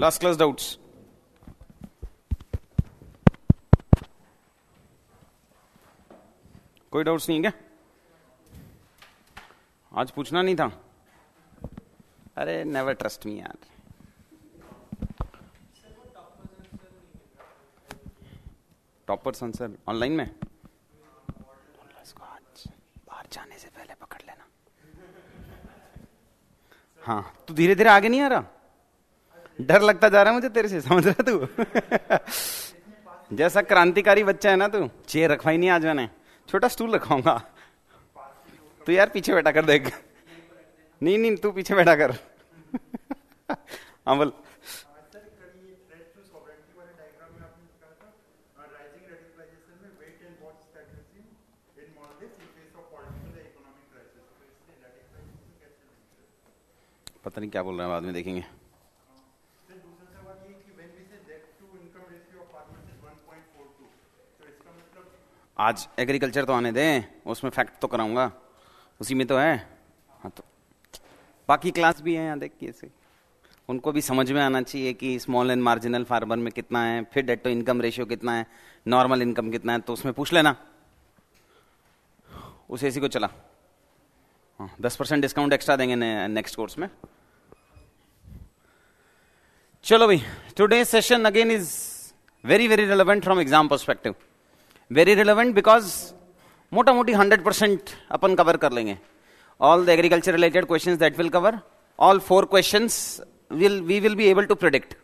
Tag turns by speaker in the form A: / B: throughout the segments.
A: Last class doubts कोई doubts नहीं है क्या आज पूछना नहीं था अरे नेवर ट्रस्ट मी यार टॉपर सर ऑनलाइन में बाहर जाने से पहले पकड़ लेना हाँ तो धीरे धीरे आगे नहीं आ रहा डर लगता जा रहा है मुझे तेरे से समझ रहा तू जैसा क्रांतिकारी बच्चा है ना तू चेयर रखवाई नहीं आज मैंने छोटा स्टूल रखवाऊंगा तू यार पीछे बैठा कर देख नहीं नहीं तू पीछे बैठा कर अमल पता नहीं क्या बोल रहे हैं बाद में देखेंगे आज एग्रीकल्चर तो आने दें उसमें फैक्ट तो कराऊंगा उसी में तो है हाँ तो बाकी क्लास भी है यहाँ देखिए से उनको भी समझ में आना चाहिए कि स्मॉल एंड मार्जिनल फार्मर में कितना है फिर डेट टू इनकम रेशियो कितना है नॉर्मल इनकम कितना है तो उसमें पूछ लेना उस ए को चला हाँ दस परसेंट डिस्काउंट एक्स्ट्रा देंगे ने, नेक्स्ट कोर्स में चलो भाई today session again is very very relevant from exam perspective Very relevant because, मोटा मोटी hundred percent, upon cover कर All the agriculture related questions that will cover all four questions will we will be able to predict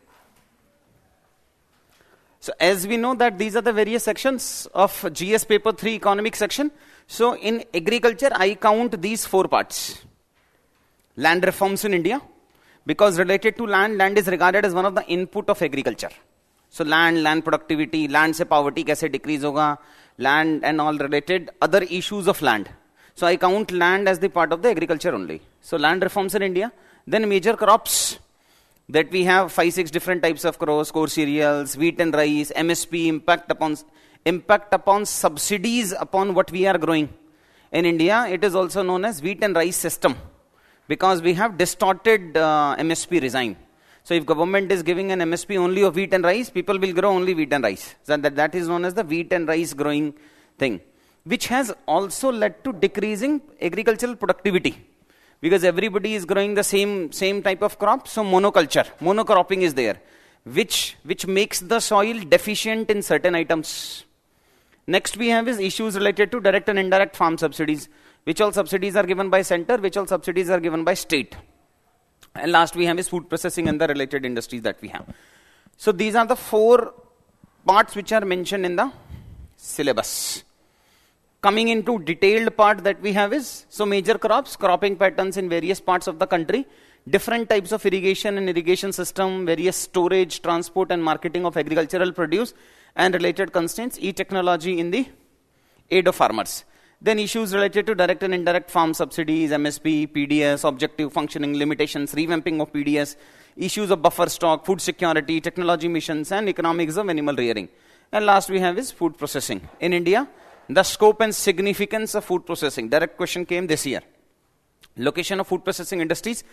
A: so as we know that these are the various sections of gs paper 3 economic section so in agriculture i count these four parts land reforms in india because related to land land is regarded as one of the input of agriculture so land land productivity land से poverty कैसे it होगा Land and all related other issues of land. so i count land as the part of the agriculture only so land reforms in india then major crops that we have five six different types of crops core cereals wheat and rice msp impact upon impact upon subsidies upon what we are growing in india it is also known as wheat and rice system because we have distorted uh, msp regime so if government is giving an MSP only of wheat and rice, people will grow only wheat and rice. So that, that is known as the wheat and rice growing thing, which has also led to decreasing agricultural productivity because everybody is growing the same same type of crop. So monoculture, monocropping is there, which which makes the soil deficient in certain items. Next we have is issues related to direct and indirect farm subsidies. Which all subsidies are given by center, which all subsidies are given by state. And last we have is food processing and the related industries that we have. So these are the four parts which are mentioned in the syllabus. Coming into detailed part that we have is, so major crops, cropping patterns in various parts of the country, different types of irrigation and irrigation system, various storage, transport and marketing of agricultural produce and related constraints, e-technology in the aid of farmers. Then issues related to direct and indirect farm subsidies, MSP, PDS, objective functioning limitations, revamping of PDS, issues of buffer stock, food security, technology missions, and economics of animal rearing. And last we have is food processing. In India, the scope and significance of food processing. Direct question came this year. Location of food processing industries,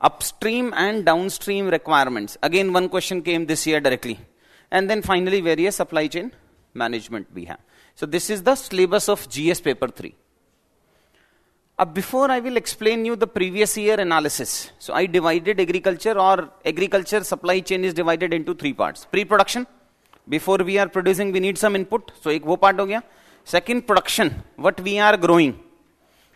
A: upstream and downstream requirements. Again, one question came this year directly. And then finally, various supply chain management we have. So this is the syllabus of GS paper 3. Uh, before I will explain you the previous year analysis. So I divided agriculture or agriculture supply chain is divided into three parts. Pre-production, before we are producing we need some input. So एक वो part Second production, what we are growing.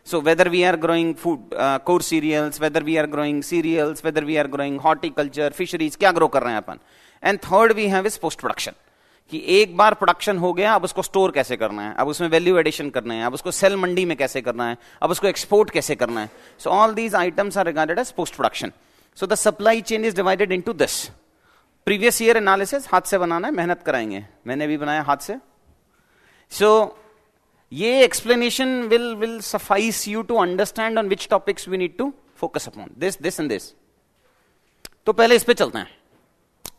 A: So whether we are growing food, uh, core cereals, whether we are growing cereals, whether we are growing horticulture, fisheries, क्या grow कर रहे And third we have is post production. कि एक बार production हो गया अब उसको store कैसे करना है अब उसमें वैल्यू एडिशन करना है अब उसको सेल मंडी में कैसे करना है अब उसको एक्सपोर्ट कैसे करना है so all these items are regarded as post production so the supply chain is divided to this previous year analysis हाथ से बनाना है मेहनत कराएंगे मैंने भी बनाया हाथ से सो so, ये explanation will will suffice you to understand on which topics we need to focus upon this this and this तो पहले इस पे चलते हैं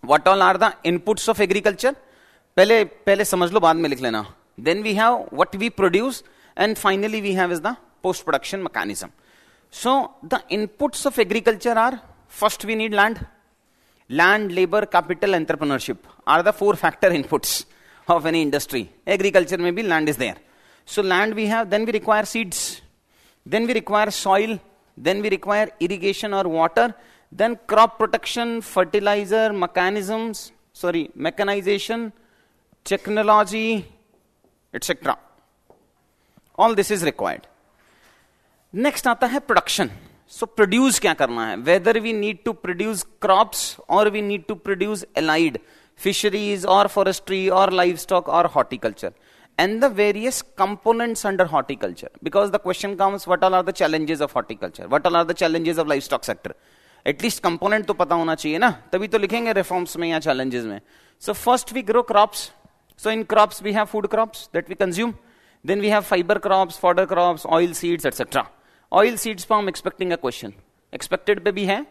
A: what all are the inputs of agriculture पहले पहले समझ लो बाद में लिख लेना we have have what we produce and finally we have is the post production mechanism so the inputs of agriculture are first we need land labor capital entrepreneurship are the four factor inputs of any industry agriculture maybe land is there so land we have then we require seeds then we require soil then we require irrigation or water then crop protection fertilizer mechanisms sorry mechanization technology, etc. All this is required. Next आता है production. So produce क्या करना है Whether we need to produce crops or we need to produce allied fisheries or forestry or livestock or horticulture. and the various components under horticulture because the question comes what all are the challenges of horticulture what all are the challenges of livestock sector at least component to pata hona chahiye na. Tabhi to likhenge reforms mein ya challenges mein. so first we grow crops So in crops, we have food crops that we consume. Then we have fiber crops, fodder crops, oil seeds, etc. Oil seeds form expecting a question. Expected baby hai.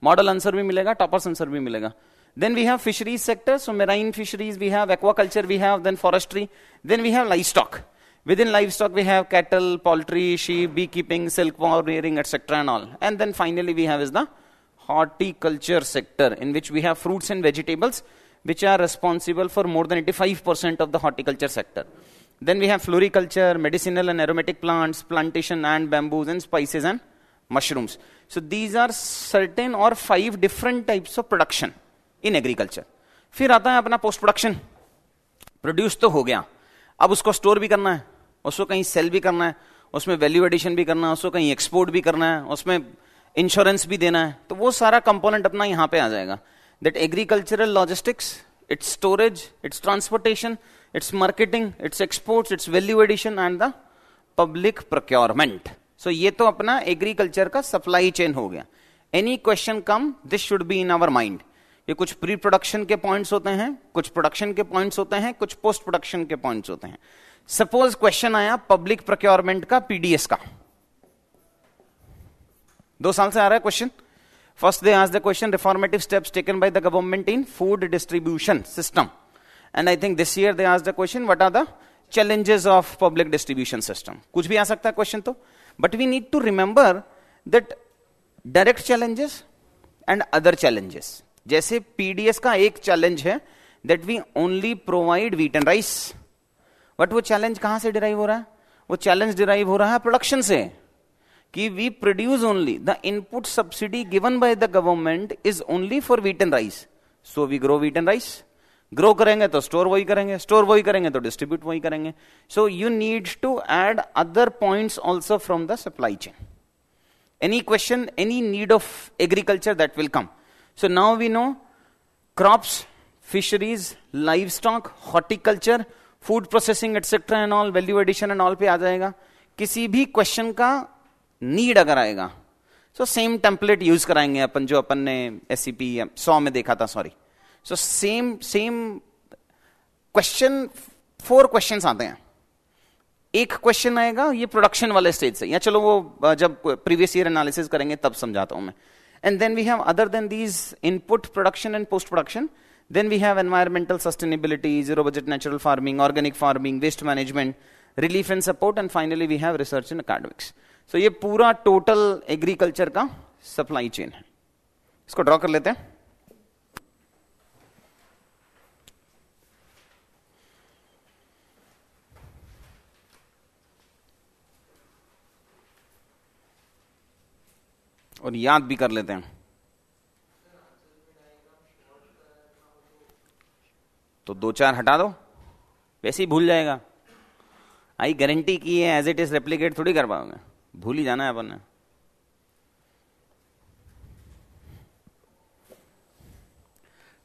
A: Model answer bhi milega, topper answer bhi milega. Then we have fisheries sector. So marine fisheries, we have aquaculture, we have then forestry. Then we have livestock. Within livestock, we have cattle, poultry, sheep, beekeeping, silkworm rearing, etc. and all. And then finally, we have is the horticulture sector in which we have fruits and vegetables. which are responsible for more than 85% of the horticulture sector. Then we have floriculture, medicinal and aromatic plants, plantation and bamboos and spices and mushrooms. So these are certain or five different types of production in agriculture. फिर आता है अपना post production. Produce तो हो गया अब उसको store भी करना है उसको कहीं sell भी करना है उसमें value addition भी करना है उसको कहीं export भी करना है उसमें इंश्योरेंस भी देना है तो वो सारा कंपोनेंट अपना यहां पे आ जाएगा that agricultural logistics, its storage, its transportation, its marketing, its exports, its value addition, and the public procurement. So ये तो अपना एग्रीकल्चर का सप्लाई चेन हो गया any question come this should be in our mind ये कुछ pre production के points होते हैं कुछ प्रोडक्शन के पॉइंट्स होते हैं कुछ पोस्ट प्रोडक्शन के पॉइंट्स होते हैं सपोज क्वेश्चन आया पब्लिक प्रोक्योरमेंट का पीडीएस का दो साल से आ रहा है question First, they asked the question reformative steps taken by the government in food distribution system. And I think this year they asked the question what are the challenges of public distribution system? कुछ भी आ सकता है question तो but we need to remember that direct challenges and other challenges जैसे PDS का एक challenge है that we only provide wheat and rice but वो चैलेंज कहां से डिराइव हो रहा है वो चैलेंज डिराइव हो रहा है प्रोडक्शन से कि we produce only the input subsidy given by the government is only for wheat and rice so we grow wheat and rice grow करेंगे तो स्टोर वही करेंगे स्टोर वही करेंगे तो डिस्ट्रीब्यूट वही करेंगे so you need to add other point also from the supply chain question any need of agriculture that will come so now we know crops fisheries livestock horticulture food processing etcetera and all value addition and all पे आ जाएगा किसी भी question का need अगर आएगा so same template use कराएंगे अपन जो अपन ने एस e सौ में देखा था sorry so same same question four question आते हैं एक क्वेश्चन आएगा ये प्रोडक्शन वाले स्टेज से या चलो वो जब प्रीवियस ईयर एनालिसिस करेंगे तब समझाता हूं मैं and then we have other than these input production and post production then we have environmental sustainability zero budget natural farming organic farming waste management relief and support and finally we have research in academics so so, ये पूरा total agriculture का supply chain है इसको draw कर लेते हैं और याद भी कर लेते हैं तो दो चार हटा दो वैसे ही भूल जाएगा आई गारंटी की है एज इट इज रेप्लीकेट थोड़ी कर पाओगे भूल ही जाना है अपन ने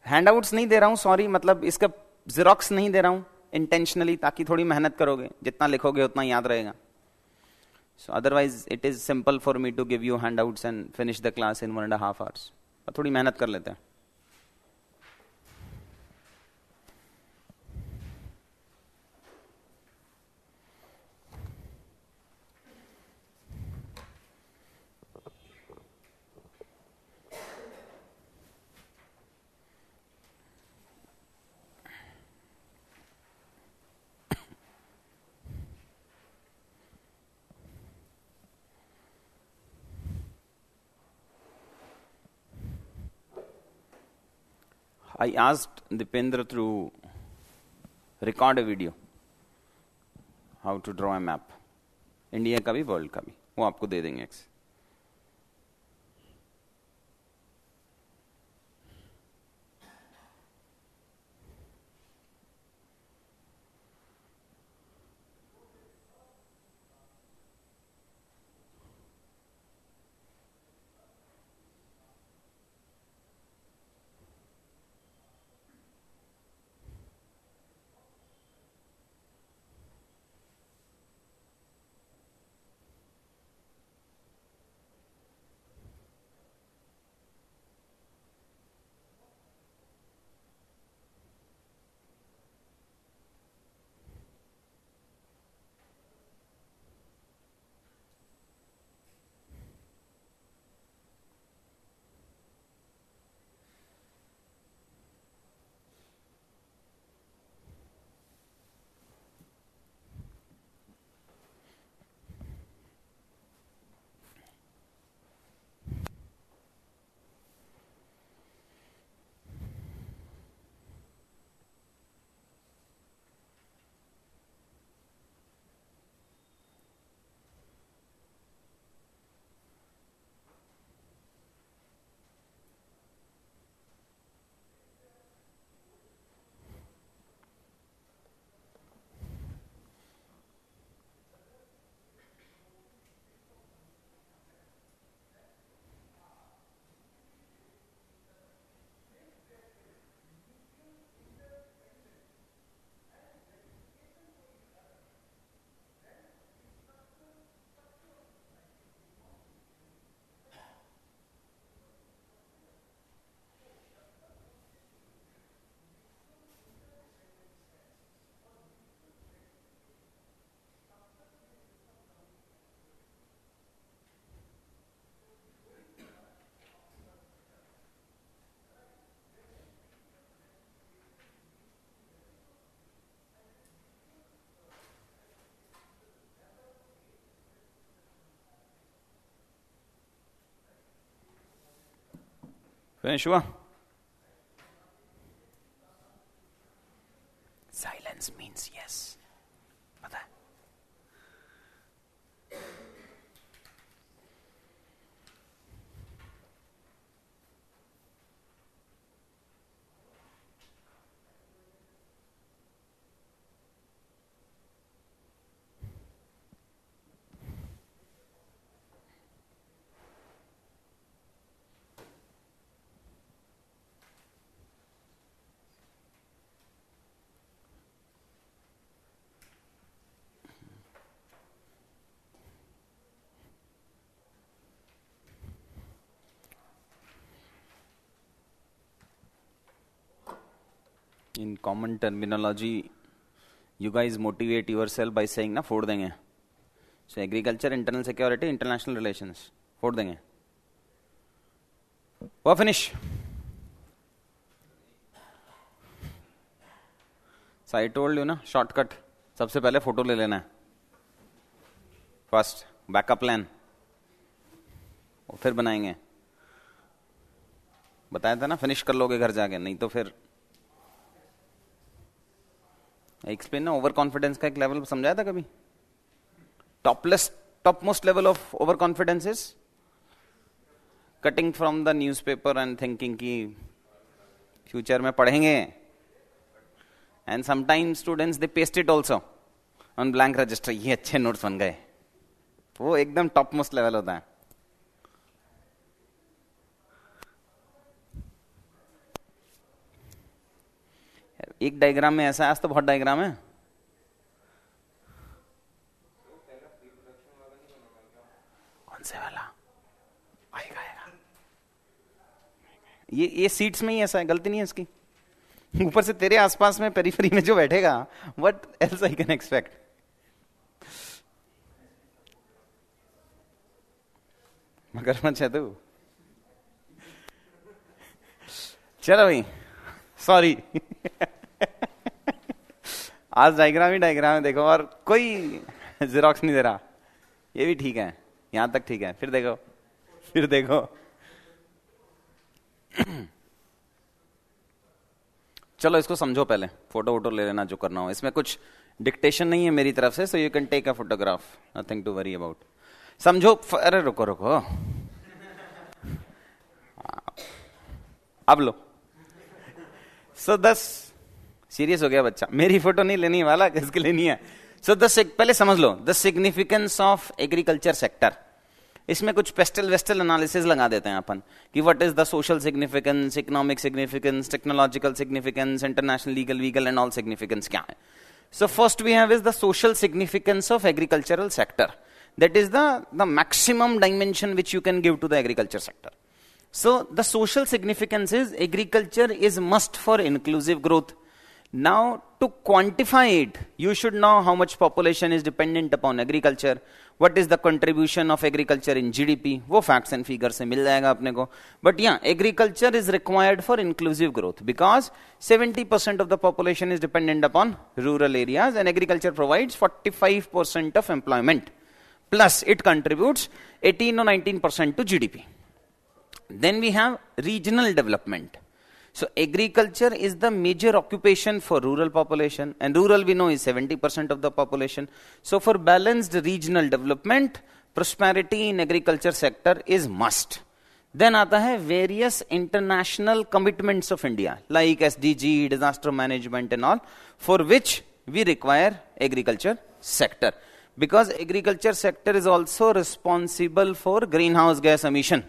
A: हैंडआउट्स नहीं दे रहा हूं सॉरी मतलब इसका जीरोक्स नहीं दे रहा हूं इंटेंशनली ताकि थोड़ी मेहनत करोगे जितना लिखोगे उतना याद रहेगा so otherwise it is simple for me to give you handouts and finish the class in one and half hours थोड़ी मेहनत कर लेते हैं I asked Dipendra to record a video how to draw a map. India का भी world का भी वो आपको दे देंगे एक्स فإن شو in common terminology you guys motivate yourself बाई से ना फोड़ देंगे so agriculture internal security international relation फोड़ देंगे वो फिनिश सो टोल्ड यू ना शॉर्टकट सबसे पहले फोटो ले लेना है फर्स्ट बैकअप प्लान और फिर बनाएंगे बताया था ना फिनिश कर लोगे घर जाके नहीं तो फिर एक्सप्लेन ना ओवर कॉन्फिडेंस का एक लेवल समझाया था कभी topless topmost level of overconfidence is cutting from the newspaper and thinking की फ्यूचर में पढ़ेंगे and sometime students they paste it also on blank register ये अच्छे नोट्स बन गए वो एकदम टॉप मोस्ट लेवल होता है एक डायग्राम में ऐसा है आज तो बहुत डायग्राम है कौन से वाला आएगा आएगा ये ये सीट्स में ही ऐसा है गलती नहीं है इसकी ऊपर से तेरे आसपास में पेरीफरी में जो बैठेगा what else I can expect मगर मत है तू चलो भाई सॉरी आज डायग्राम ही डायग्राम देखो और कोई जेरोक्स नहीं दे रहा ये भी ठीक है यहां तक ठीक है फिर देखो फिर देखो चलो इसको समझो पहले फोटो वोटो ले लेना जो करना हो इसमें कुछ डिक्टेशन नहीं है मेरी तरफ से so you can take a photograph nothing to worry about समझो अरे रुको रुको अब लो सो so, दस सीरियस हो गया बच्चा मेरी फोटो नहीं लेनी वाला किसके लिए नहीं है सो so, दस पहले समझ लो the significance of agriculture sector इसमें कुछ पेस्टल वेस्टल एनालिसिस लगा देते हैं अपन कि what is the social significance economic significance technological significance international legal वीगल एंड ऑल सिग्निफिकेंस क्या है so first we have is the social significance of agricultural sector that is the maximum dimension which you can give to the agriculture sector so the social significance is agriculture is must for inclusive growth Now, to quantify it, you should know how much population is dependent upon agriculture, what is the contribution of agriculture in GDP, वो facts and figures से मिल जाएगा अपने But yeah, agriculture is required for inclusive growth because 70% of the population is dependent upon rural areas and agriculture provides 45% of employment. Plus, it contributes 18 or 19% to GDP. Then we have regional development. So agriculture is the major occupation for rural population, and rural we know is 70% of the population. So for balanced regional development, prosperity in agriculture sector is must. Then आता है various international commitments of India, like SDG, disaster management and all, for which we require agriculture sector, because agriculture sector is also responsible for greenhouse gas emission.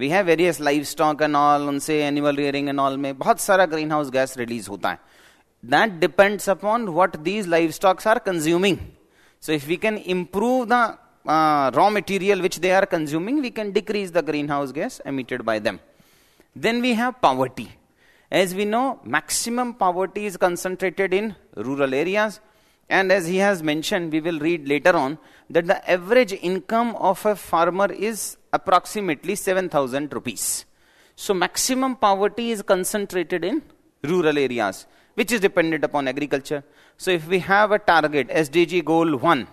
A: We have various livestock and all उनसे animal rearing and all में बहुत सारा greenhouse gas release होता है that depends upon what these livestocks are consuming so if we can improve the raw material which they are consuming we can decrease the greenhouse gas emitted by them then we have poverty as we know maximum poverty is concentrated in rural areas And as he has mentioned, we will read later on that the average income of a farmer is approximately 7,000 rupees. So, maximum poverty is concentrated in rural areas, which is dependent upon agriculture. So, if we have a target, SDG goal 1,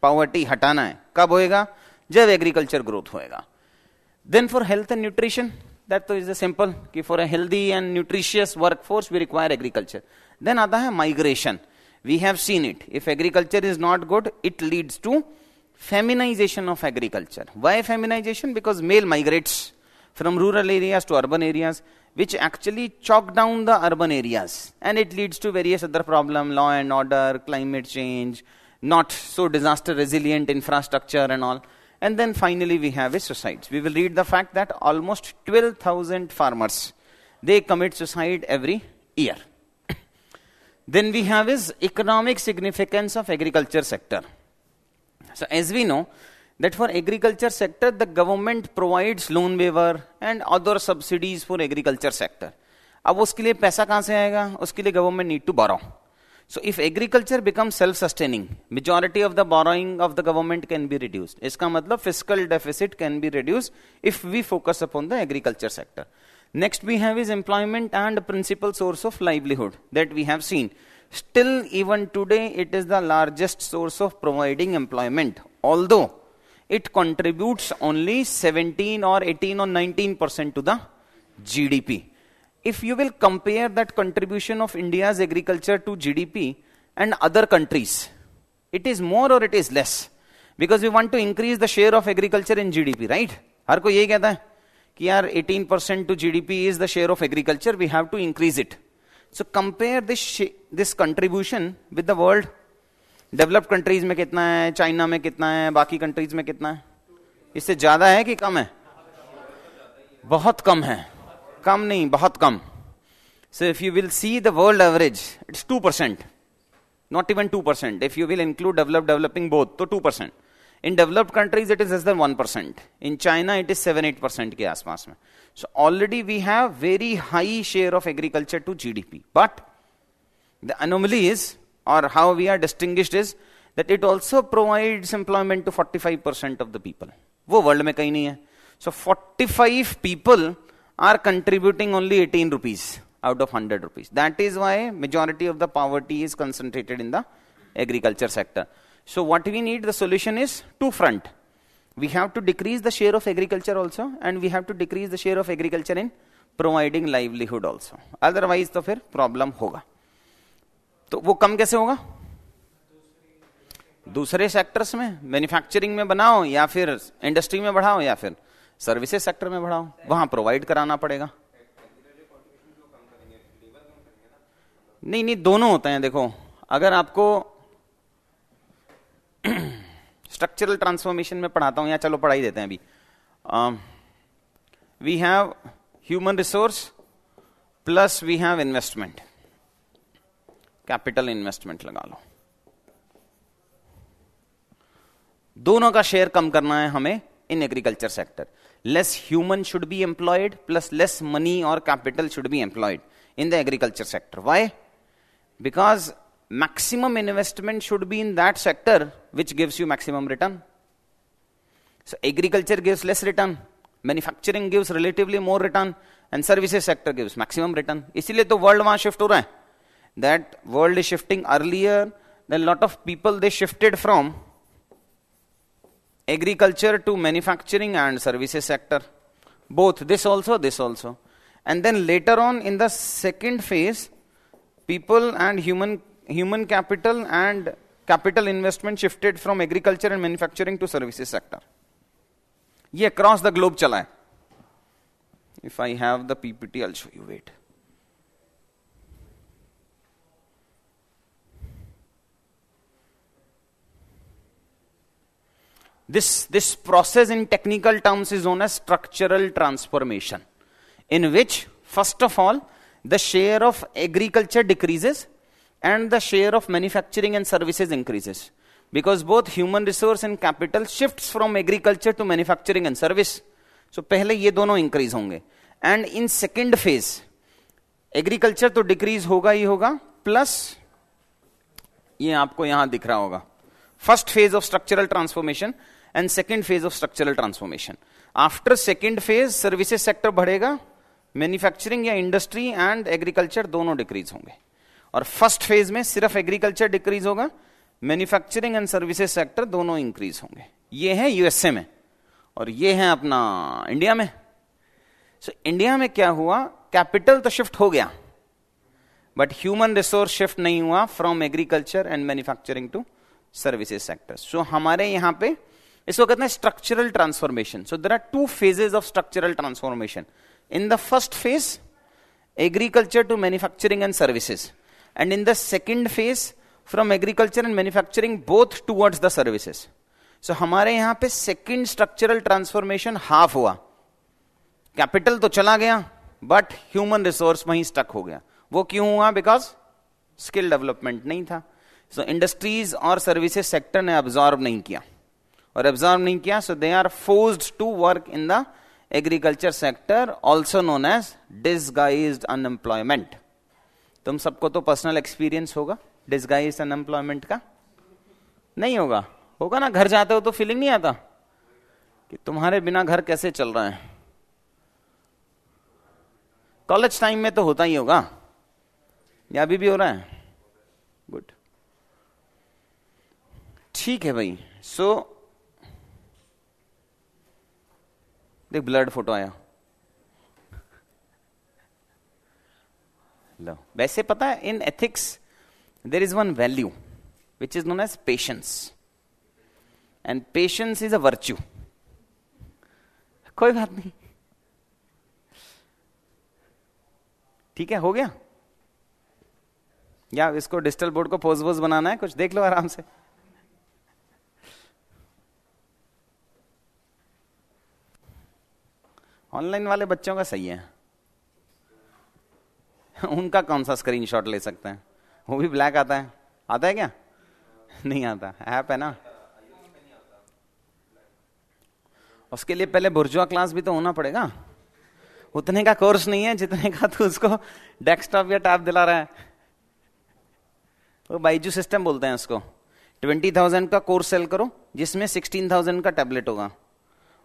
A: poverty hatana hai. Kab hoega? Jab agriculture growth hoega. Then for health and nutrition, that too is the simple कि for a healthy and nutritious workforce we require agriculture then आता we have seen it. If agriculture is not good, it leads to feminization of agriculture. Why feminization? Because male migrates from rural areas to urban areas, which actually chalk down the urban areas. And it leads to various other problems law and order, climate change, not so disaster resilient infrastructure, and all. And then finally, we have a suicide. We will read the fact that almost 12,000 farmers they commit suicide every year. Then we have is economic significance of agriculture sector. So as we know that for agriculture sector the government provides loan waiver and other subsidies for agriculture sector. अब उसके लिए पैसा कहाँ से आएगा उसके लिए government need to borrow so if agriculture become self sustaining majority of the borrowing of the government can be reduced इसका मतलब physical deficit can be reduce if we focus upon the agriculture sector Next we have is employment and principal source of livelihood that we have seen. Still, even today, it is the largest source of providing employment, although it contributes only 17 or 18 or 19 percent to the GDP. If you will compare that contribution of India's agriculture to GDP and other countries, it is more or it is less because we want to increase the share of agriculture in GDP, right? हर कोई यही कहता है कि यार 18 percent to GDP is the share of agriculture we have to increase it so compare this this contribution with the world developed countries में कितना है चाइना में कितना है बाकी कंट्रीज में कितना है इससे ज्यादा है कि कम है बहुत कम है कम नहीं बहुत कम so if you will see the world average it's two percent not even two percent if you will include develop developing both तो two percent In developed countries, it is less than 1%. In China, it is 7-8% ke aspas So already we have very high share of agriculture to GDP. But the anomaly is, or how we are distinguished is, that it also provides employment to 45% of the people. Wo world mein kahin nahi hai. So 45 people are contributing only 18 rupees out of 100 rupees. That is why majority of the poverty is concentrated in the agriculture sector. So what we need, the solution is two front. We have to decrease the share of agriculture also and we have to decrease the share of agriculture in providing livelihood also otherwise तो फिर problem होगा तो वो कम कैसे होगा दूसरे sectors में manufacturing में बनाओ या फिर इंडस्ट्री में बढ़ाओ या फिर सर्विसेज सेक्टर में बढ़ाओ वहां प्रोवाइड कराना पड़ेगा नहीं नहीं दोनों होते हैं देखो अगर आपको स्ट्रक्चरल ट्रांसफॉर्मेशन में पढ़ाता हूं या चलो पढ़ाई देते हैं अभी we have human resource plus we have investment capital investment लगा लो दोनों का शेयर कम करना है हमें in agriculture sector less human should be employed plus less money और capital should be employed in the agriculture sector why because maximum investment should be in that sector which gives you maximum return. So agriculture gives less return, manufacturing gives relatively more return, and services sector gives maximum return. इसीलिए तो world वहां shift हो रहा है that world is shifting earlier then lot of people they shifted from agriculture to manufacturing and services sector both this also this also and then later on in the second phase people and human human capital and capital investment shifted from agriculture and manufacturing to services sector. ये across the globe चला है. If I have the PPT, I'll show you. Wait. This, this process in technical terms is known as structural transformation, in which, first of all, the share of agriculture decreases and the share of manufacturing and services increases because both human resource and capital shifts from agriculture to manufacturing and service so pehle ye dono increase honge and in second phase agriculture to decrease hoga hi hoga plus ये आपको यहां दिख रहा होगा first phase of structural transformation and second phase of structural transformation after second phase services sector बढ़ेगा manufacturing या industry and agriculture दोनों decrease होंगे और फर्स्ट फेज में सिर्फ एग्रीकल्चर डिक्रीज होगा मैन्युफैक्चरिंग एंड सर्विसेज सेक्टर दोनों इंक्रीज होंगे ये है यूएसए में और ये है अपना इंडिया में सो so, इंडिया में क्या हुआ कैपिटल तो शिफ्ट हो गया बट ह्यूमन रिसोर्स शिफ्ट नहीं हुआ from agriculture and manufacturing to services sector so हमारे यहां पे इसको कहते हैं structural transformation so there are two phases of structural transformation in the first phase agriculture to manufacturing and services and in the second phase from agriculture and manufacturing both towards the services so हमारे यहां पे second structural transformation half हुआ capital तो चला गया but human resource वहीं stuck हो गया वो क्यों हुआ बिकॉज स्किल डेवलपमेंट नहीं था सो इंडस्ट्रीज और सर्विसेज सेक्टर ने ऑब्जॉर्व नहीं किया और ऑब्जॉर्व नहीं किया so they are forced to work in the agriculture sector also known as disguise unemployment तुम सबको तो पर्सनल एक्सपीरियंस होगा डिस्गाइज अनएम्प्लॉयमेंट का नहीं होगा होगा ना घर जाते हो तो फीलिंग नहीं आता कि तुम्हारे बिना घर कैसे चल रहा है कॉलेज टाइम में तो होता ही होगा या अभी भी हो रहा है गुड ठीक है भाई सो so, देख ब्लड फोटो आया लव वैसे पता है in ethics there is one value which is known as patience and patience is a virtue कोई बात नहीं ठीक है हो गया या इसको डिजिटल बोर्ड को पोज वोज बनाना है कुछ देख लो आराम से ऑनलाइन वाले बच्चों का सही है उनका कौन सा स्क्रीन ले सकते हैं वो भी ब्लैक आता है आता है क्या नहीं आता ऐप है ना उसके लिए पहले बुर्जुआ क्लास भी तो होना पड़ेगा उतने का कोर्स नहीं है जितने का तू तो उसको डेस्कटॉप या टैब दिला रहा है वो तो बाइजू सिस्टम बोलते हैं उसको ट्वेंटी थाउजेंड का कोर्स सेल करो जिसमें सिक्सटीन थाउजेंड का टैबलेट होगा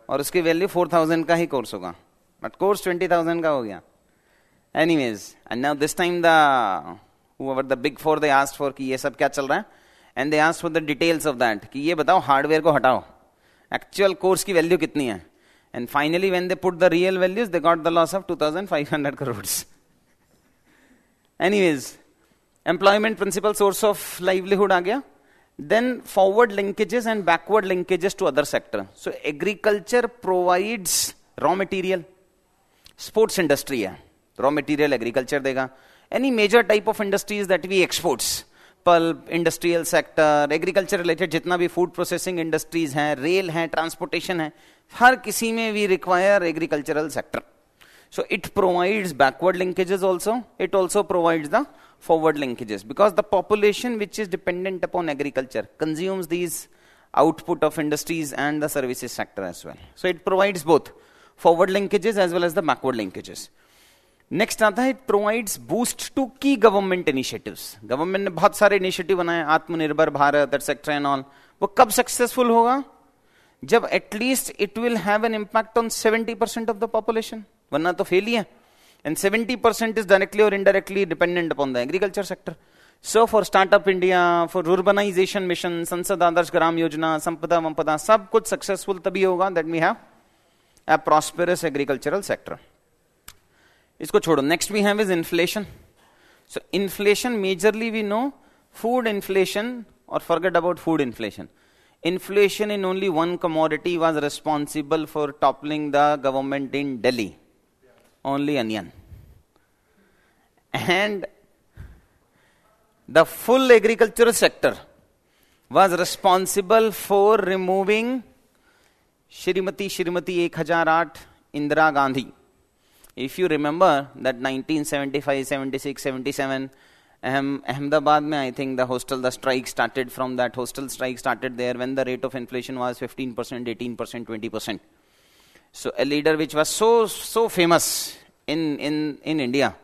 A: और उसकी वैल्यू फोर थाउजेंड का ही कोर्स होगा बट कोर्स ट्वेंटी थाउजेंड का हो गया anyways and now this time the the big four they asked for कि ये सब क्या चल रहा है and they asked for the details of that कि ये बताओ हार्डवेयर को हटाओ एक्चुअल कोर्स की वैल्यू कितनी है and finally when they put the real values they got the loss of two thousand anyways employment principal source of livelihood आ गया then forward linkages and backward linkages to other sector so agriculture provides raw material sports industry है raw material agriculture dega any major type of industries that we exports pulp, industrial sector, agriculture related, जितना भी food processing industries हैं rail हैं transportation है हर किसी में we require agricultural sector so it provides backward linkages also it also provides the forward linkages because the population which is dependent upon agriculture consumes these output of industries and the services sector as well so it provides both forward linkages as well as the backward linkages next आता है provides boost to की government initiatives government ने बहुत सारे initiative बनाए आत्मनिर्भर Bharat etcetera and all वो कब सक्सेसफुल होगा जब at least it will have an impact on seventy percent of the population वरना तो फेल ही है and seventy percent is directly और indirectly dependent upon the agriculture sector so for startup India for rurbanisation mission Sansad Adarsh ग्राम योजना संपदा वंपदा सब कुछ successful तभी होगा that we have a prosperous agricultural sector इसको छोड़ो next we have is inflation so inflation majorly we know food inflation और forget about food inflation inflation in only one commodity was responsible for toppling the government in Delhi only onion and the full agriculture sector was responsible for removing Shrimati Shrimati एक हजार आठ Indira Gandhi if you remember that 1975 76 77 Ahmedabad I think the hostel the strike started from that hostel strike started there when the rate of inflation was 15%, 18%, 20%. So a leader which was so so famous in in in India,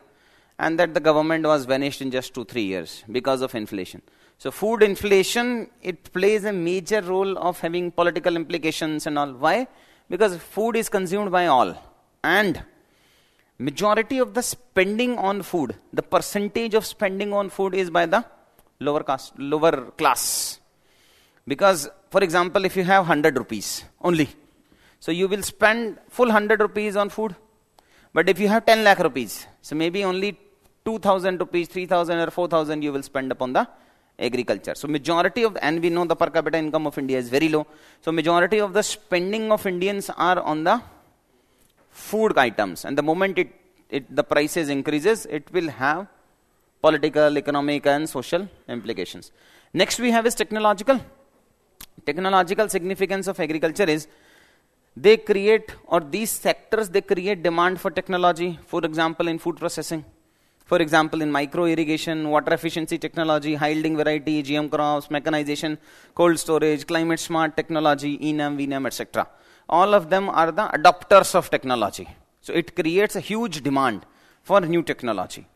A: and that the government was vanished in just two three years because of inflation. So food inflation it plays a major role of having political implications and all. Why? Because food is consumed by all, and majority of the spending on food the percentage of spending on food is by the lower cost lower class because for example if you have 100 rupees only so you will spend full 100 rupees on food but if you have 10 lakh rupees so maybe only 2000 rupees 3000 or 4000 you will spend upon the agriculture so majority of and we know the per capita income of india is very low so majority of the spending of indians are on the food items and the moment it, it the prices increases it will have political economic and social implications next we have is technological technological significance of agriculture is they create or these sectors they create demand for technology for example in food processing for example in micro irrigation water efficiency technology high yielding variety gm crops mechanization cold storage climate smart technology enam vnam etc all of them are the adopters of technology. So it creates a huge demand for new technology.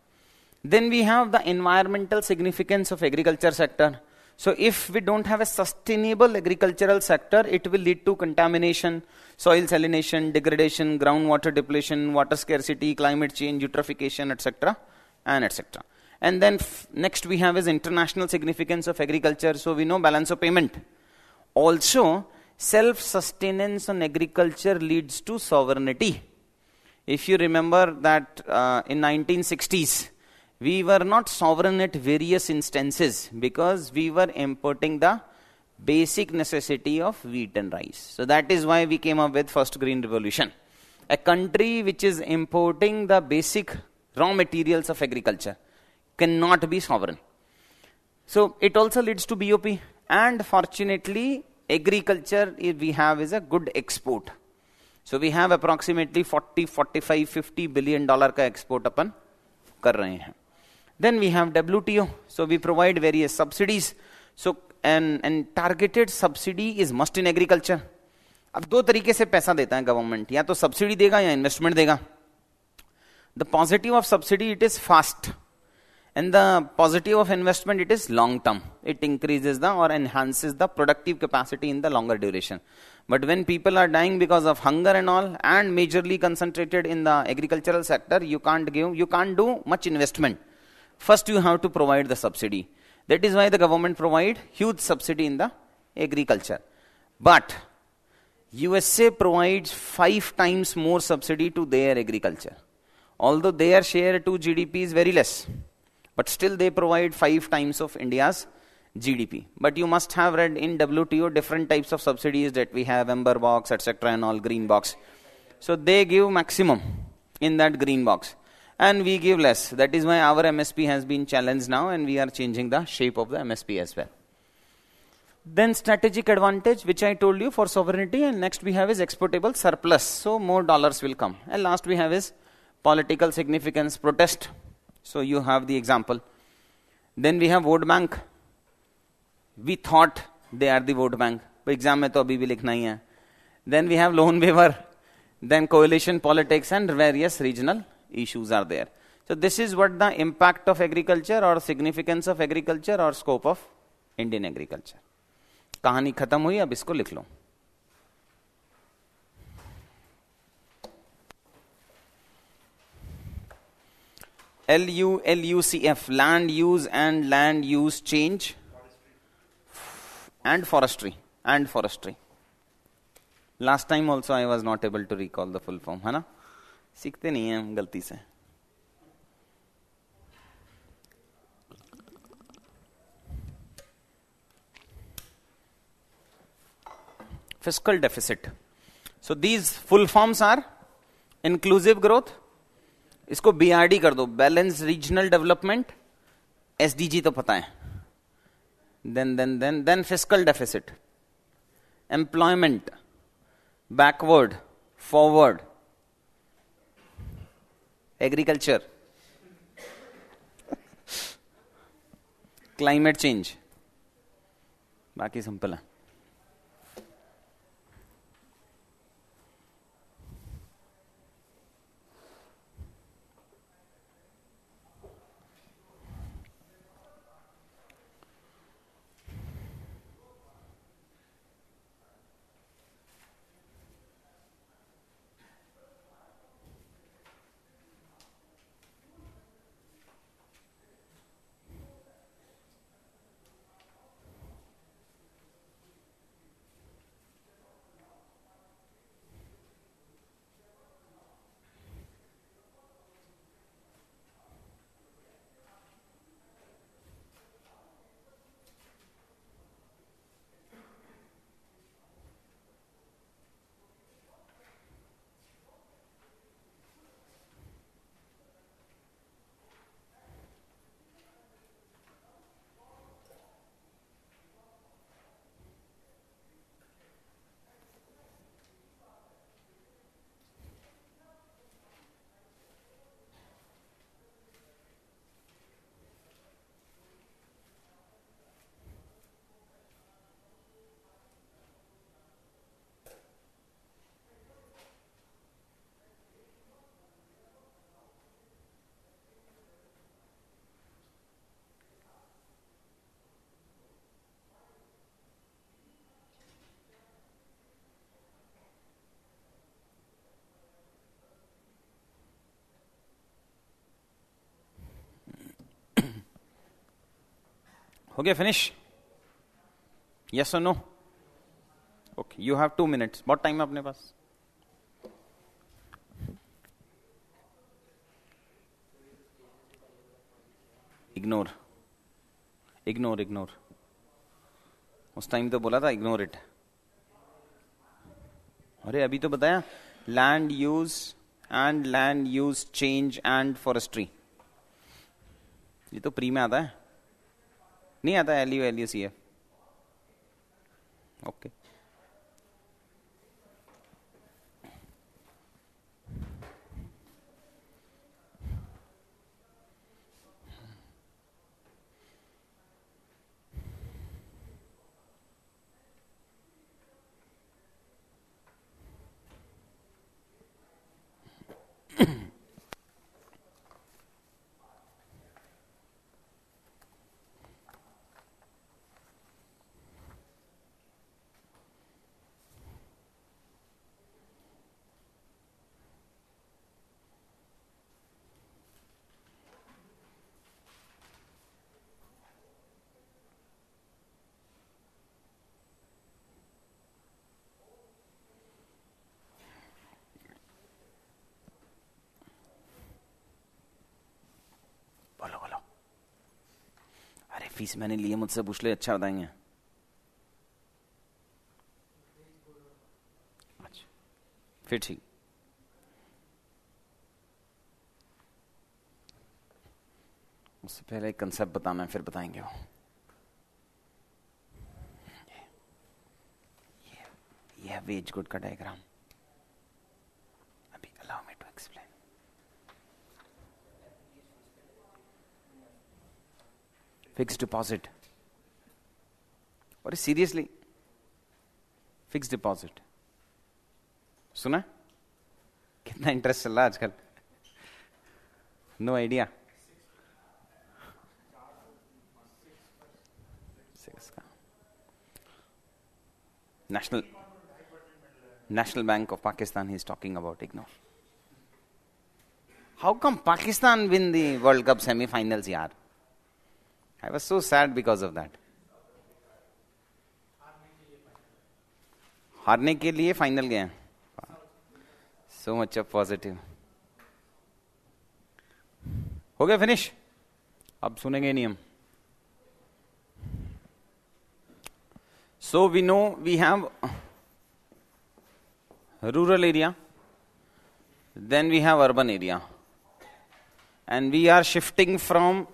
A: Then we have the environmental significance of agriculture sector. So if we don't have a sustainable agricultural sector, it will lead to contamination, soil salination, degradation, groundwater depletion, water scarcity, climate change, eutrophication, etc. and etc. And then f- next we have is international significance of agriculture. So we know balance of payment. Also, self sustenance on agriculture leads to sovereignty. If you remember that uh, in 1960s, we were not sovereign at various instances because we were importing the basic necessity of wheat and rice. So that is why we came up with first green revolution. A country which is importing the basic raw materials of agriculture cannot be sovereign. So it also leads to BOP. And fortunately, agriculture we have is a good export so we have approximately 40 45 50 billion dollar ka export upon kar rahe hain then we have wto so we provide various subsidies so and and targeted subsidy is must in agriculture अब दो तरीके से पैसा देता है government या तो subsidy देगा या इन्वेस्टमेंट देगा the positive of subsidy it is fast and the positive of investment it is long term it increases the or enhances the productive capacity in the longer duration but when people are dying because of hunger and all and majorly concentrated in the agricultural sector you can't give you can't do much investment first you have to provide the subsidy that is why the government provide huge subsidy in the agriculture but usa provides five times more subsidy to their agriculture although their share to gdp is very less but still, they provide five times of India's GDP. But you must have read in WTO different types of subsidies that we have, amber box, etc., and all green box. So they give maximum in that green box, and we give less. That is why our MSP has been challenged now, and we are changing the shape of the MSP as well. Then strategic advantage, which I told you for sovereignty, and next we have is exportable surplus. So more dollars will come, and last we have is political significance, protest So you have the example. Then we have vote bank we thought they are the vote bank exam में तो अभी भी लिखना ही है then we have loan waiver then coalition politics and various regional issues are there so this is what the impact of agriculture और significance of agriculture और scope of Indian agriculture कहानी खत्म हुई अब इसको लिख लो L U L U C F land use and land use change, and forestry, and forestry. Last time also I was not able to recall the full form, Hana. ना? सीखते नहीं हैं fiscal deficit. So these full forms are inclusive growth, इसको BRD कर दो balance regional development SDG तो पता है then then then then physical deficit employment backward forward agriculture climate change बाकी सिंपल है हो गया फिनिश यस और no okay you have two minutes बहुत टाइम है अपने पास इग्नोर इग्नोर इग्नोर उस टाइम तो बोला था इग्नोर इट अरे अभी तो बताया land use and land use change and forestry ये तो प्री में आता है नहीं आता L U L U C F okay fees मैंने लिए मुझसे पूछ ले अच्छा बताएंगे अच्छा फिर ठीक उससे पहले एक कंसेप्ट बताना है फिर बताएंगे वो ये वेज गुड का diagram fixed deposit. What is seriously? Fixed deposit. Suna? Kitna interest chal raha No idea. National National Bank of Pakistan he is talking about ignore. How come Pakistan win the World Cup semi-finals yaar? I was so sad because of that. हारने के लिए final गए so much of positive हो गया finish अब सुनेंगे नियम so we know we have rural area, then we have urban area. And we are shifting from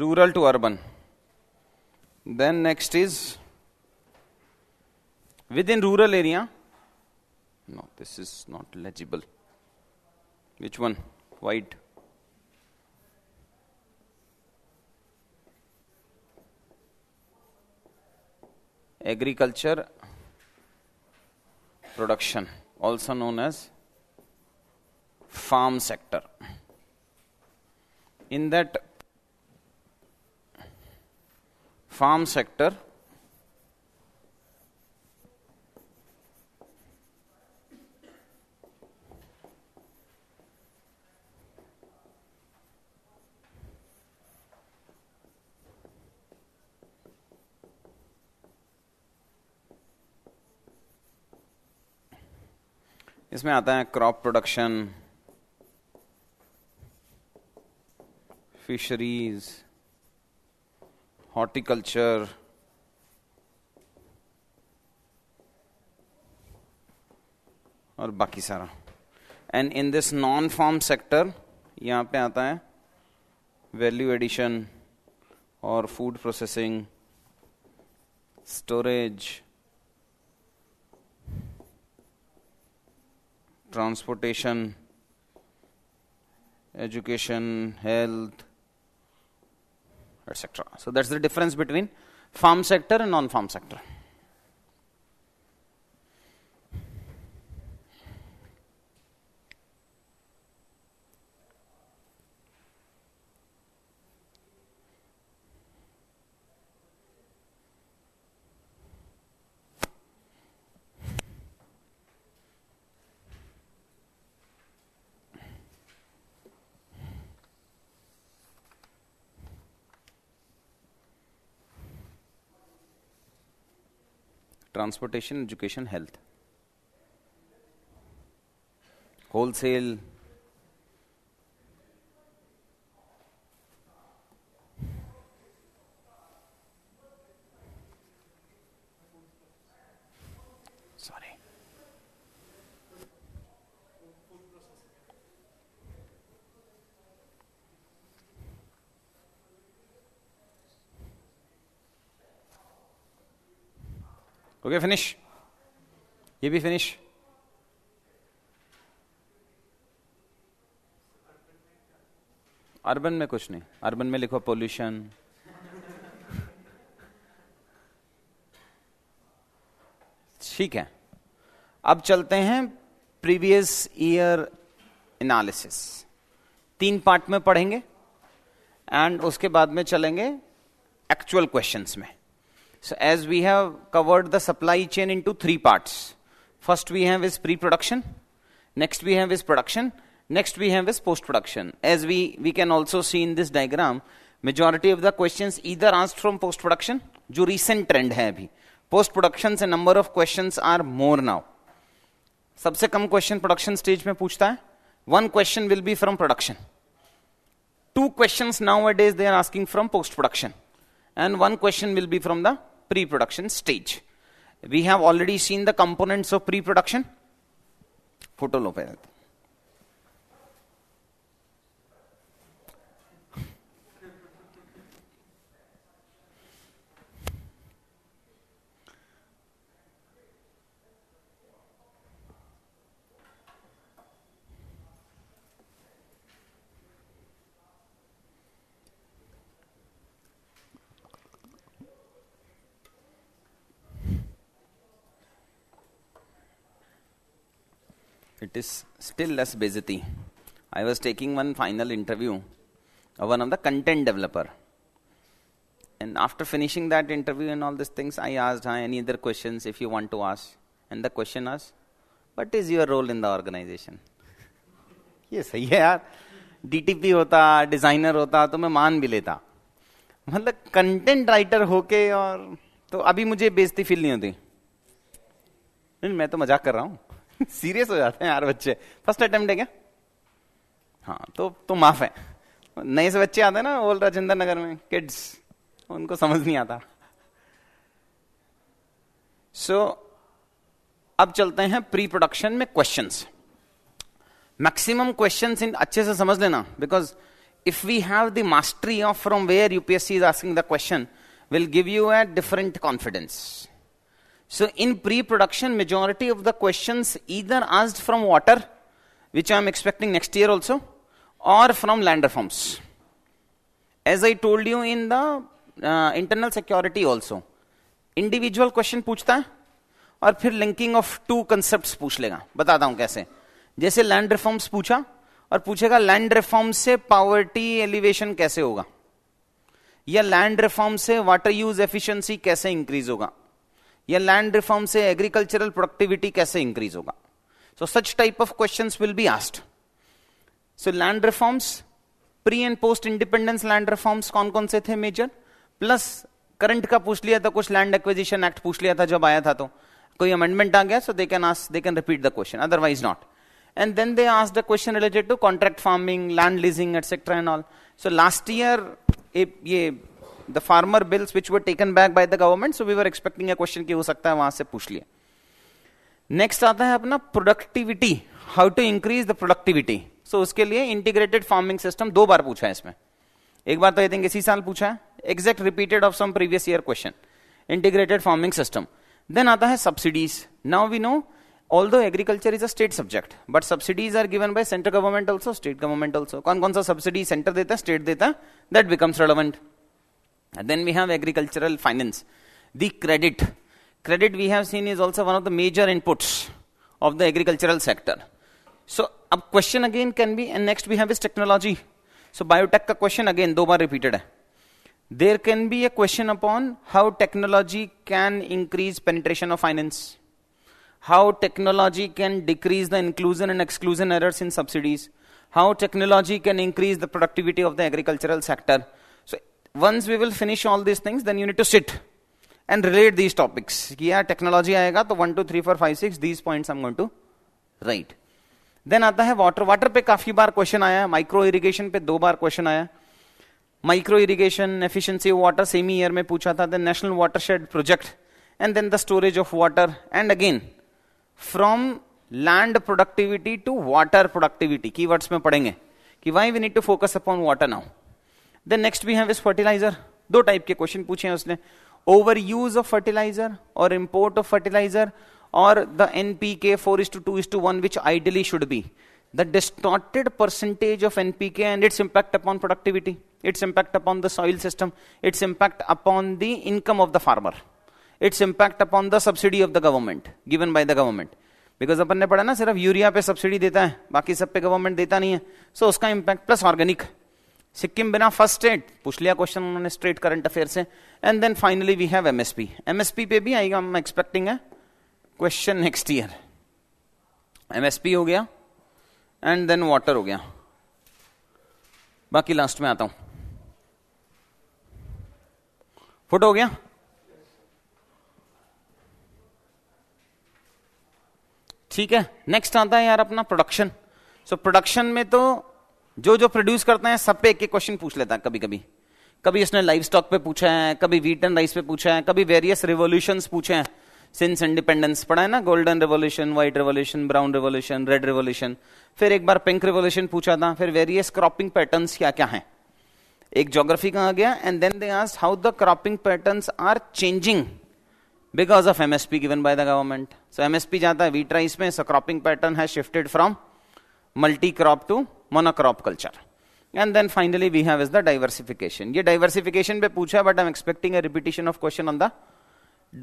A: rural to urban. Then next is within rural area. No, this is not legible. Which one? White. Agriculture production, also known as farm sector. In that farm sector इसमें आता है crop production fisheries horticulture और बाकी सारा and in this non farm sector यहाँ पे आता है वैल्यू एडिशन और food processing storage transportation education health etc. So that's the difference between farm sector and non-farm sector. transportation, education, health. Wholesale गया finish ये भी फिनिश अर्बन में कुछ नहीं अर्बन में लिखो पोल्यूशन ठीक है अब चलते हैं प्रीवियस ईयर एनालिसिस तीन पार्ट में पढ़ेंगे एंड उसके बाद में चलेंगे एक्चुअल क्वेश्चंस में So, as we have covered the supply chain into three parts. First, we have is pre production, next, we have is production, next, we have is post production. As we, we can also see in this diagram, majority of the questions either asked from post production, जो recent trend है अभी post production से number of questions are more now. सबसे कम question production stage में पूछता है one question will be from production two question now at is they are asking from post production and one question will be from the pre-production stage. We have already seen the components of pre-production. Photolopez. it is still less busy. I was taking one final interview of one of the content developer. And after finishing that interview and all these things, I asked her any other questions if you want to ask. And the question was, what is your role in the organization? ये सही है यार DTP होता designer होता तो मैं मान भी लेता मतलब content writer होके और तो अभी मुझे बेजती फील नहीं होती नहीं मैं तो मजाक कर रहा हूँ सीरियस हो जाते हैं यार बच्चे फर्स्ट अटेम्प्ट है क्या हाँ तो तो माफ है नए से बच्चे आते हैं ना ओल्ड राजेंद्र नगर में किड्स उनको समझ नहीं आता सो so, अब चलते हैं प्री प्रोडक्शन में क्वेश्चंस मैक्सिमम क्वेश्चंस इन अच्छे से समझ लेना because if we have the mastery of from where UPSC is asking the question will give you a different confidence So in pre-production, majority of the questions either asked from water, which I am expecting next year also, or from lander forms. As I told you in the uh, internal security also, individual question puchta है और फिर linking of two concept पूछ लेगा बताता हूं कैसे जैसे land reforms पूछा और पूछेगा लैंड रिफॉर्म से पावर्टी एलिवेशन कैसे होगा या लैंड रिफॉर्म से वाटर यूज एफिशिएंसी कैसे इंक्रीज होगा या लैंड रिफॉर्म से एग्रीकल्चरल प्रोडक्टिविटी कैसे इंक्रीज होगा so such type of question will be asked so land reforms pre and post independence land reforms कौन कौन से थे मेजर प्लस करंट का पूछ लिया था कुछ लैंड एक्विजिशन एक्ट पूछ लिया था जब आया था तो कोई अमेंडमेंट आ गया so they can ask they can repeat the question otherwise not and then they asked a question related to contract farming land leasing etc and all so last year ये the farmer bills which were taken back by the government so we were expecting a question की हो सकता है वहां से पूछ लिया next आता है अपना productivity how to increase the productivity so उसके लिए इंटीग्रेटेड फार्मिंग सिस्टम दो बार पूछा है इसमें एक बार तो आई थिंक इसी साल पूछा है exact repeated of some previous year question integrated farming system then आता है subsidies now we know although agriculture is a state subject but subsidies are given by central government also state government also कौन कौन सा subsidy centre देता है state देता है that becomes relevant And then we have agricultural finance. The credit. Credit we have seen is also one of the major inputs of the agricultural sector. So, a question again can be, and next we have is technology. So, biotech question again, again दो बार repeated है there can be a question upon how technology can increase penetration how technology can decrease the inclusion and exclusion errors in subsidies, how technology can increase the productivity of the agricultural sector. Once we will finish all this things then you need to sit and relate these topics यार technology आएगा तो one two three four five six these points I am going to write then आता है water water पे काफी बार question आया micro irrigation पे दो बार क्वेश्चन आया micro irrigation efficiency of water same year में पूछा था then national shed project and then the storage of water and again from land productivity to water productivity की वर्ड्स में पढ़ेंगे कि why we need to focus upon water now then next we have is fertiliser दो type के question पूछे हैं उसने over use of fertiliser और इम्पोर्ट ऑफ फर्टिलाइजर और the K four is to two is to one which ideally should be the distorted percentage of K and its impact upon productivity it's impact upon the soil system its impact upon the income of the farmer its impact upon the subsidy of the government given by the government because अपन ने पढ़ा ना सिर्फ urea पे subsidy देता है बाकी सब पे गवर्नमेंट देता नहीं है सो so, उसका इम्पैक्ट प्लस ऑर्गेनिक सिक्किम बिना फर्स्ट स्टेट पूछ लिया क्वेश्चन उन्होंने स्टेट करंट अफेयर से and then finally we have MSP MSP पे भी आएगा हम एक्सपेक्टिंग है क्वेश्चन नेक्स्ट ईयर एमएसपी हो गया एंड देन वाटर हो गया बाकी लास्ट में आता हूं फुट हो गया ठीक है नेक्स्ट आता है यार अपना प्रोडक्शन सो प्रोडक्शन में तो जो जो प्रोड्यूस करते हैं सब पे एक एक क्वेश्चन पूछ लेता है कभी कभी कभी इसने लाइफ स्टॉक पे पूछा है कभी वीट एंड राइस पे पूछा है कभी वेरियस रिवोल्यूशन पूछे हैं सिंस इंडिपेंडेंस पढ़ा है ना golden revolution white revolution brown revolution red revolution फिर एक बार पिंक रिवोल्यूशन पूछा था फिर वेरियस क्रॉपिंग पैटर्न क्या क्या है एक ज्योग्राफी का आ गया and then they asked how the cropping pattern are changing because of MSP given by the government so MSP जाता है वीट राइस में सो क्रॉपिंग पैटर्न है shifted from multi crop to monocrop culture. And then finally we have is the diversification. ये diversification पे पूछा but I'm expecting a repetition of question on the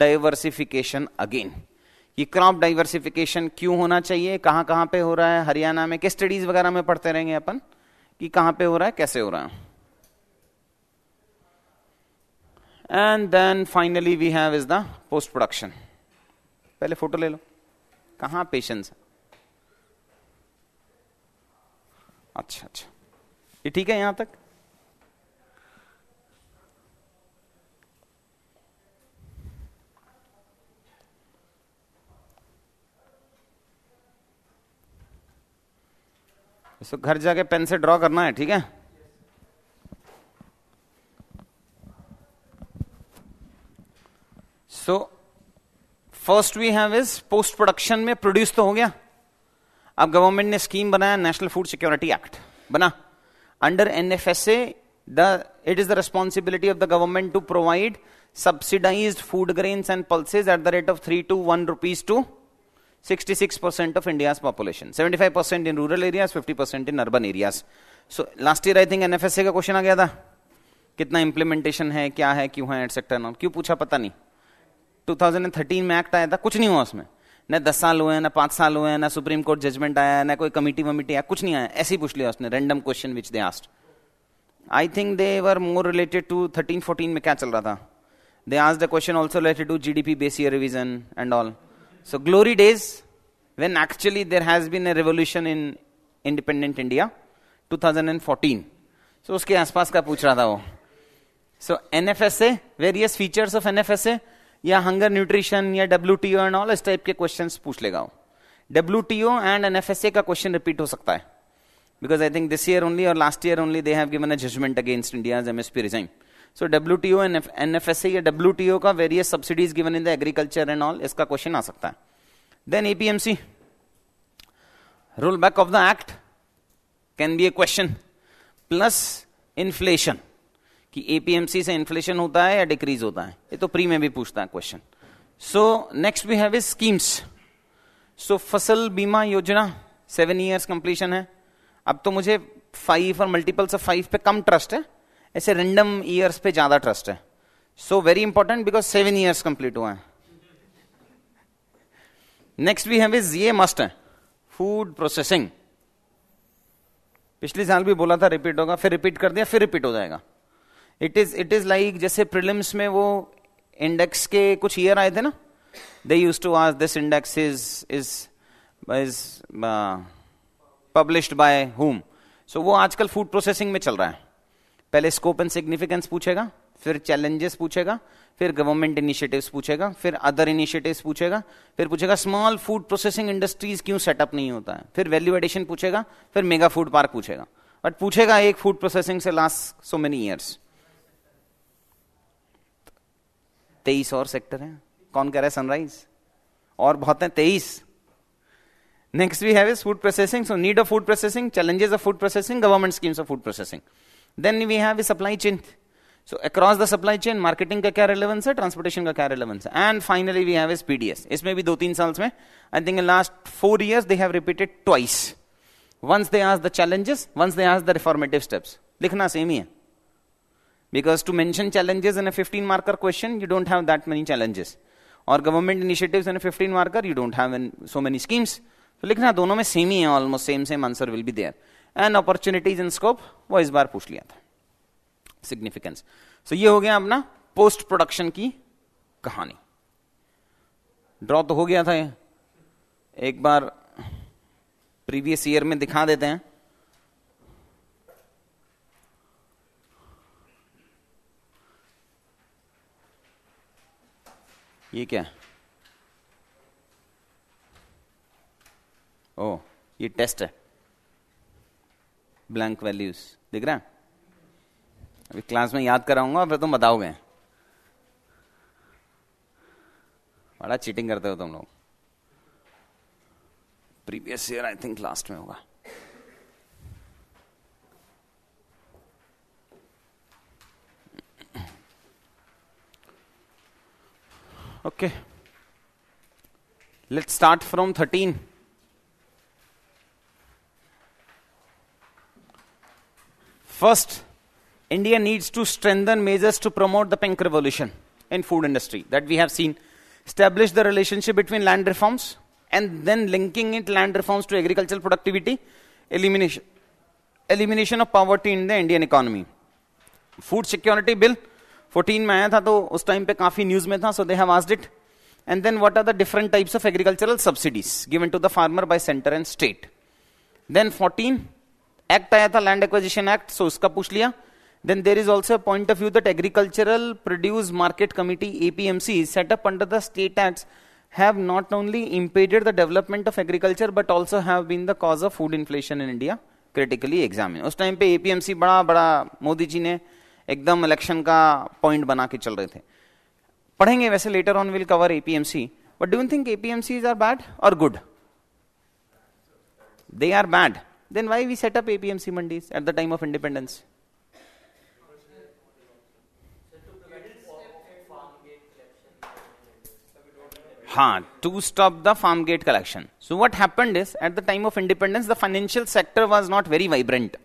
A: diversification again. ये crop diversification क्यों होना चाहिए कहाँ कहाँ पे हो रहा है हरियाणा में के स्टडीज वगैरह में पढ़ते रहेंगे अपन कि कहाँ पे हो रहा है कैसे हो रहा है and then finally we have is the post production पहले फोटो ले लो कहाँ पेशेंस है अच्छा अच्छा ये ठीक है यहां तक इसको घर जाके पेन से ड्रॉ करना है ठीक है so first we have is post production में प्रोड्यूस तो हो गया अब गवर्नमेंट ने स्कीम बनाया नेशनल फूड सिक्योरिटी एक्ट बना under N F A the it is the responsibility of the government to provide subsidised food grains and pulses at the rate of three two one rupees to six percent of India population percent in rural population, fifty percent in urban areas so last year I think N F S A का question आ गया था कितना implementation है क्या है क्यों है एटसेक्टर क्यों पूछा पता नहीं टू थाउजेंड एंड थर्टीन में एक्ट आया था कुछ नहीं हुआ उसमें न दस साल हुए हैं ना पांच साल हुए हैं ना सुप्रीम कोर्ट जजमेंट आया है ना कोई कमिटी वमिटी आया कुछ नहीं आया ऐसे ही पूछ लिया उसने random question which they asked I think they were more related to thirteen fourteen में क्या चल रहा था दे आज the question also related to G D P base year revision and also glory days when actually there has been a revolution in independent India two thousand and fourteen so उसके आसपास का पूछ रहा था वो so N F S A various features of N F S A या hunger nutrition या W T O and all इस टाइप के क्वेश्चन पूछ लेगा W T O and N F S A का क्वेश्चन रिपीट हो सकता है because I think this year only और last year only they have given a judgment against India M S P regime so W T O N F S A या W T O का various subsidies given in the agriculture and all इसका question आ सकता है then A P M C roll back of the act can be a question plus inflation कि APMC से inflation होता है या डिक्रीज होता है ये तो प्री में भी पूछता है question so next we have is schemes so Fasal Bima योजना सेवन ईयर्स कंप्लीशन है अब तो मुझे फाइव और मल्टीपल्स ऑफ फाइव पे कम ट्रस्ट है ऐसे रेंडम ईयर्स पे ज्यादा ट्रस्ट है so very important because seven years complete हुआ है नेक्स्ट वी हैव इज ये मस्ट है फूड प्रोसेसिंग पिछले साल भी बोला था रिपीट होगा फिर रिपीट कर दिया फिर रिपीट हो जाएगा it is it is like जैसे प्रिलिम्स में वो इंडेक्स के कुछ ईयर आए थे ना दे यूज टू आज this index is is is published by home so वो आजकल फूड प्रोसेसिंग में चल रहा है पहले स्कोप एंड सिग्निफिकेंस पूछेगा फिर चैलेंजेस पूछेगा फिर गवर्नमेंट इनिशिएटिव्स पूछेगा फिर अदर इनिशिएटिव्स पूछेगा फिर पूछेगा स्मॉल फूड प्रोसेसिंग इंडस्ट्रीज क्यों सेटअप नहीं होता है फिर वैल्यू एडिशन पूछेगा फिर मेगा फूड पार्क पूछेगा बट पूछेगा एक फूड प्रोसेसिंग से लास्ट सो मेनी ईयर्स तेईस और सेक्टर हैं कौन कह रहा है सनराइज और बहुत हैं तेईस next we have is food processing so need of food processing challenges of food processing government schemes of food processing then we have supply chain so across the supply chain marketing का क्या relevance है transportation का क्या relevance है and finally we have is PDS इसमें भी दो तीन साल में I think last four years they have repeated twice once they आज द चैलेंजेस वंस दे आज द रिफॉर्मेटिव स्टेप्स लिखना सेम ही है because to mention challenges in a 15 marker question you don't have that many challenges or government initiatives in a 15 marker you don't have in so many schemes तो लिखना दोनों में same ही है almost same same answer will be there and opportunities in scope वो इस बार पूछ लिया था सिग्निफिकेंस सो so, ये हो गया अपना पोस्ट प्रोडक्शन की कहानी ड्रॉ तो हो गया था ये एक बार प्रीवियस ईयर में दिखा देते हैं ये क्या ओ ये टेस्ट है ब्लैंक वैल्यूज दिख रहा है अभी क्लास में याद कराऊंगा फिर तुम बताओगे बड़ा चीटिंग करते हो तुम लोग previous year I think last में होगा Okay. Let's start from 13. First, India needs to strengthen measures to promote the pink revolution in food industry that we have seen. Establish the relationship between land reforms and then linking it land reforms to agricultural productivity, elimination, elimination of poverty in the Indian economy. Food security bill 14 में आया था तो उस time पे काफी news में था so they have it and then what are the different types of agricultural subsidies given to the farmer by centre and state then 14 act आया था लैंड एक्विजिशन एक्ट सो उसका पूछ लिया then there is also point of view that agricultural produce market committee APMC set up under the state act have not only impeded the development of agriculture but also have been the cause of food inflation in India critically examine उस time पे APMC बड़ा बड़ा मोदी जी ने एकदम election का point बना के चल रहे थे पढ़ेंगे वैसे later on will cover APMC but do think APMC is are bad और good they are bad then why we set up APMC mandis at the time of independence हाँ to stop the farm gate collection so what happened is at the time of independence the financial sector was not very vibrant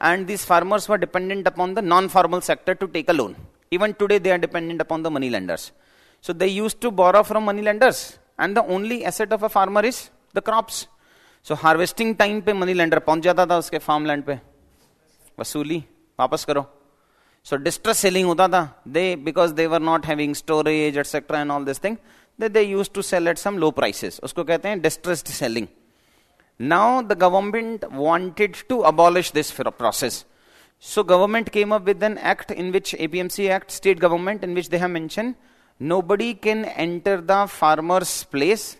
A: and these farmers were dependent upon the non-formal sector to take a loan. Even today, they are dependent upon the money lenders. So they used to borrow from money lenders, and the only asset of a farmer is the crops. So harvesting time pe money lender jata tha uske farmland pe vasuli wapas karo. So distress selling hota tha. They because they were not having storage etc. and all this thing, that they used to sell at some low prices. Usko kehte hain distressed selling. Now the government wanted to abolish this process. So government came up with an act in which APMC Act, state government, in which they have mentioned nobody can enter the farmer's place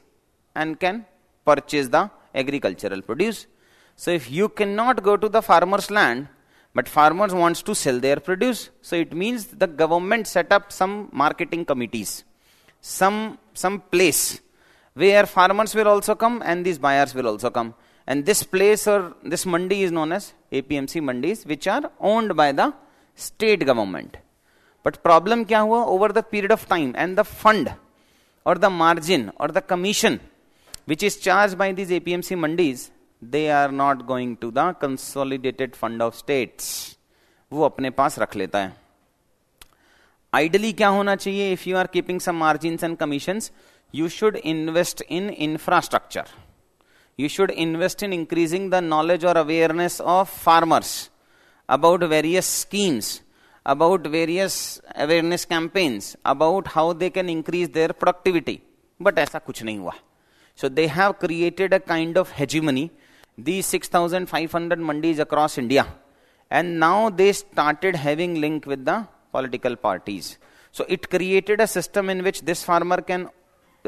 A: and can purchase the agricultural produce. So if you cannot go to the farmer's land, but farmers wants to sell their produce, so it means the government set up some marketing committees, some some place where farmers will also come and these buyers will also come. And this place or this mandi is known as APMC mandis, which are owned by the state government. But problem kya hua? Over the period of time and the fund or the margin or the commission which is charged by these APMC mandis, they are not going to the consolidated fund of states. वो अपने पास रख लेता है ideally क्या होना चाहिए if you are keeping some margin and commission you should invest in infrastructure. You should invest in increasing the knowledge or awareness of farmers about various schemes, about various awareness campaigns, about how they can increase their productivity. But aisa kuch nahi hua. So they have created a kind of hegemony, these 6,500 mandis across India. And now they started having link with the political parties. So it created a system in which this farmer can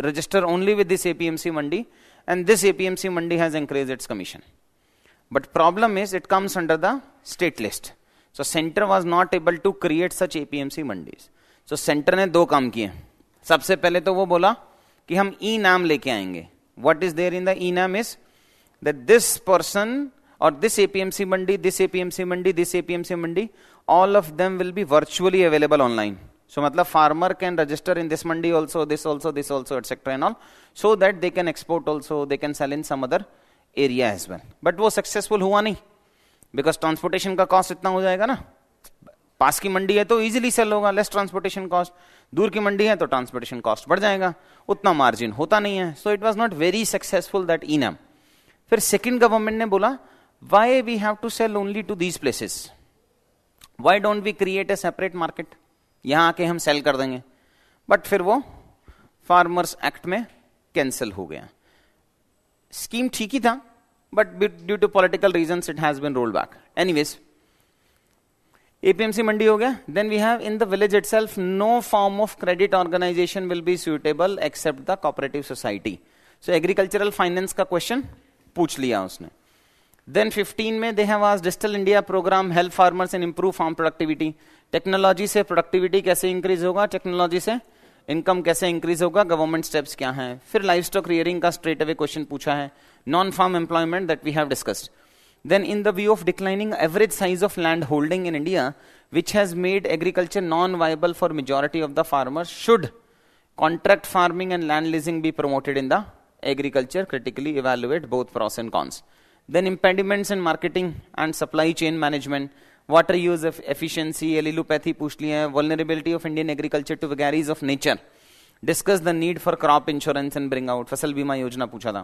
A: register only with this APMC mandi, and this APMC mandi has increased its commission. But problem is, it comes under the state list. So center was not able to create such APMC mandis. So center ne do kam kiye. Sabse pehle to wo bola ki hum e naam What is there in the e naam is that this person or this APMC mandi, this APMC mandi, this APMC mandi, all of them will be virtually available online. So, matlab farmer can register in this mandi also, this also, this also, etc. and all, so that they can export also, they can sell in some other area as well. But wo successful hua nahi because transportation ka cost itna ho jayega na पास की मंडी है तो easily sell होगा less transportation cost दूर की मंडी है तो ट्रांसपोर्टेशन कॉस्ट बढ़ जाएगा उतना मार्जिन होता नहीं है so it was not very successful that इनम फिर सेकंड गवर्नमेंट ने बोला why we have to sell only to these places why don't we create a separate market यहां आके हम सेल कर देंगे बट फिर वो फार्मर्स एक्ट में कैंसिल हो गया स्कीम ठीक ही था but due to political reason it has been rolled back anyways APMC mandi हो गया then we have in the village itself no form of credit organisation will be suitable except the cooperative society so agricultural finance का question पूछ लिया उसने then 15 में they have आज digital India programme help farmers and improve farm productivity technology से productivity कैसे increase होगा technology से इनकम कैसे इंक्रीज होगा गवर्नमेंट स्टेप्स क्या हैं फिर लाइफ स्टॉक रियरिंग का स्ट्रेट अवे क्वेश्चन पूछा है non farm employment that we have discussed then in the view of declining average size of land holding in India which has made agriculture non viable for majority of the farmer should contract farming and land leasing be promoted in the agriculture critically evaluate both pros and cons then impediments in marketing and supply chain management water use efficiency allelopathy पूछ लिए हैं vulnerability of Indian agriculture to vagaries of nature discuss the need for crop insurance and bring out Fasal Bima Yojana पूछा था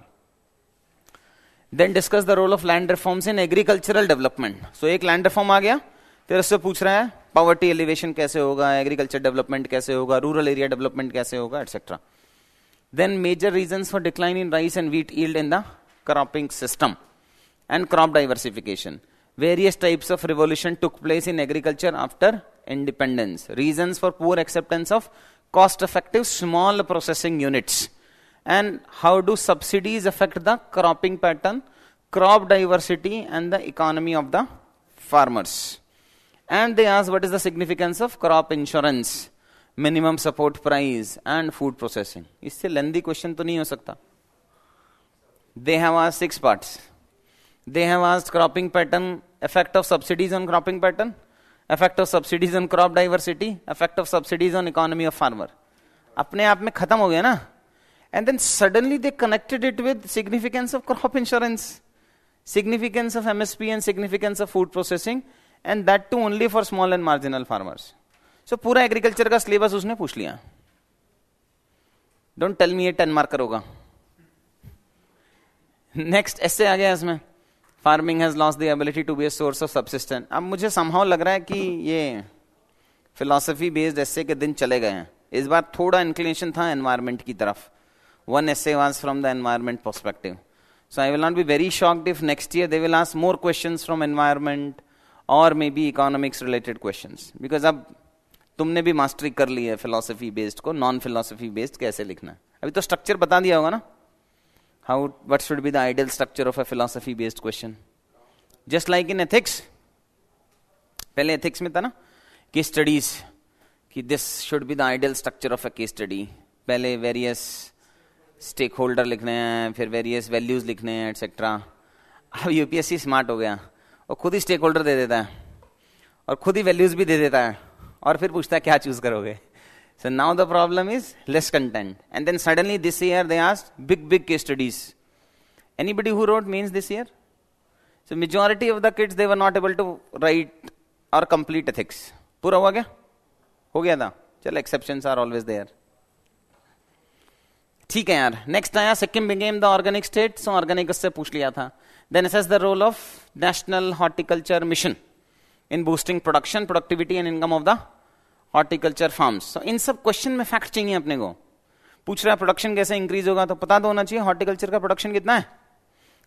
A: then discuss the role of land reforms in agricultural development so एक land reform आ गया फिर उससे पूछ रहा है पॉवर्टी एलिवेशन कैसे होगा एग्रीकल्चर डेवलपमेंट कैसे होगा रूरल एरिया डेवलपमेंट कैसे होगा etcetera then major reason for decline in rice and wheat yield in the cropping system and crop diversification various types of revolution took place in agriculture after independence. Reasons for poor acceptance of cost effective small processing units. And how do subsidies affect the cropping pattern, crop diversity, and the economy of the farmers? And they ask what is the significance of crop insurance, minimum support price, and food processing. इससे lengthy question तो नहीं हो They have asked six parts. They have asked cropping pattern effect of subsidies on cropping pattern effect of subsidies on crop diversity effect of subsidies on economy of farmer अपने आप में खत्म हो गया ना and then suddenly they connected it with significance of crop insurance significance of MSP and significance of food processing and that too only for small and marginal farmers so पूरा agriculture का syllabus उसने पूछ लिया don't tell me ये ten marker होगा next ऐसे आ गया इसमें farming has lost the ability to be a source of subsistence अब मुझे संभाव लग रहा है कि ये फिलोसफी बेस्ड ऐसे के दिन चले गए हैं इस बार थोड़ा इंक्लिनेशन था एनवायरमेंट की तरफ one a was from the environment perspective I will not be very very if next year they will ask more question from environment और मे maybe economics related question because अब तुमने भी मास्टरी कर ली है फिलोसफी बेस्ड को non philosophy based कैसे लिखना है अभी तो स्ट्रक्चर बता दिया होगा ना How, what should be the ideal structure of a philosophy based question? Just like in ethics. पहले एथिक्स में था ना कि स्टडीज कि this should be the ideal structure of a case study पहले वेरियस स्टेक होल्डर लिखने हैं फिर वेरियस वैल्यूज लिखने हैं एटसेट्रा अब यूपीएससी स्मार्ट हो गया और खुद ही स्टेक होल्डर दे देता है और खुद ही वैल्यूज भी दे देता है और फिर पूछता है क्या चूज करोगे So now the problem is less content. And then suddenly this year they asked big, big case studies. Anybody who wrote means this year? So majority of the kids they were not able to write or complete ethics. Pura हुआ क्या Ho gaya tha. चलो exceptions are always there. ठीक है यार next आया Sikkim became the organic state so organic उससे पूछ लिया था then assess the role of national horticulture mission in boosting production productivity and income of the horticulture farms so, इन सब क्वेश्चन में फैक्ट चाहिए अपने को पूछ रहा है प्रोडक्शन कैसे इंक्रीज होगा तो पता तो होना चाहिए हॉर्टिकल्चर का प्रोडक्शन कितना है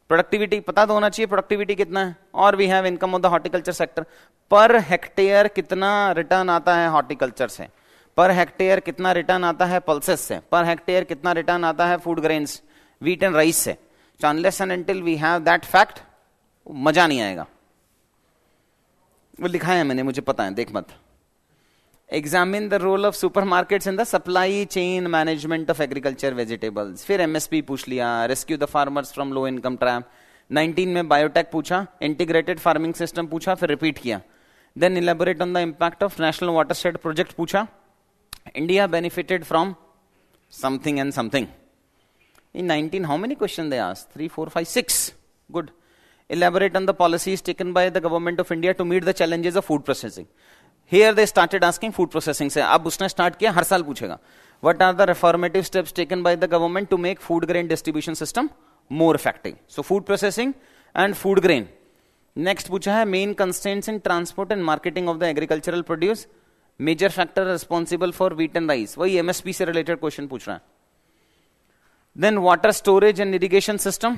A: प्रोडक्टिविटी पता तो होना चाहिए प्रोडक्टिविटी कितना है और we have income of the horticulture sector per hectare कितना रिटर्न आता है हॉर्टिकल्चर से पर हेक्टेयर कितना रिटर्न आता है पल्सेस से पर हेक्टेयर कितना रिटर्न आता है food grains wheat and rice से so unless and until we have that fact मजा नहीं आएगा वो लिखा है मैंने मुझे पता है देख मत examine the role of supermarkets in the supply chain management of agriculture vegetables. Fir MSP pushliya, rescue the farmers from low income trap. 19 mein biotech pucha, integrated farming system pucha, fir repeat kiya. Then elaborate on the impact of national watershed project pucha. India benefited from something and something. In 19, how many questions they asked? 3, 4, 5, 6. Good. Elaborate on the policies taken by the government of India to meet the challenges of food processing here they started asking food processing से अब उसने start किया हर साल पूछेगा what are the reformative steps taken by the government to make food grain distribution system more effective so food processing and food grain next पूछा है main constraints in transport and marketing of the agricultural produce major factor responsible for wheat and rice वही MSP related question पूछ then water storage and irrigation system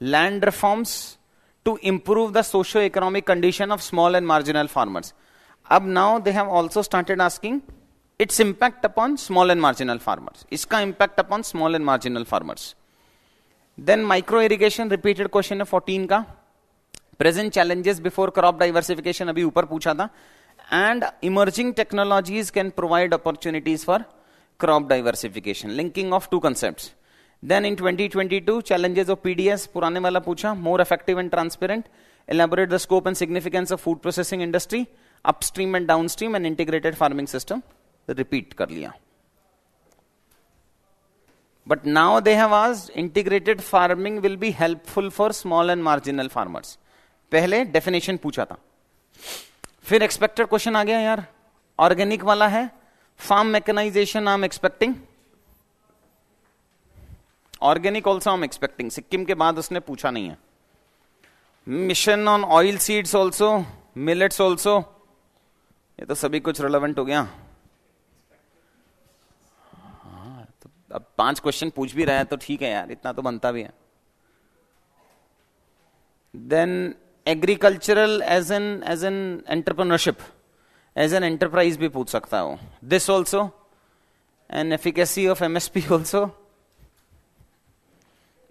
A: land reforms to improve the socio economic condition of small and marginal farmers अब now they have also started asking its impact upon small and marginal farmers इसका impact upon small and marginal farmers then micro irrigation repeated question है fourteen का present challenges before crop diversification अभी ऊपर पूछा था and emerging technologies can provide opportunities for crop diversification linking of two concept then in 2022 challenges of PDS पुराने वाला पूछा more effective and transparent elaborate the scope and significance of food processing industry upstream and downstream and integrated farming system repeat कर लिया but now they have आज integrated farming will be helpful for small and marginal farmers पहले definition पूछा था फिर expected question आ गया यार organic वाला है farm mechanisation I am expecting organic also I am expecting Sikkim के बाद उसने पूछा नहीं है mission on oil seeds also millets also ये तो सभी कुछ रिलेवेंट हो गया हाँ, तो अब पांच क्वेश्चन पूछ भी रहे हैं तो ठीक है यार इतना तो बनता भी है then agricultural as an as an entrepreneurship as an enterprise भी पूछ सकता हूं this also and efficacy of MSP also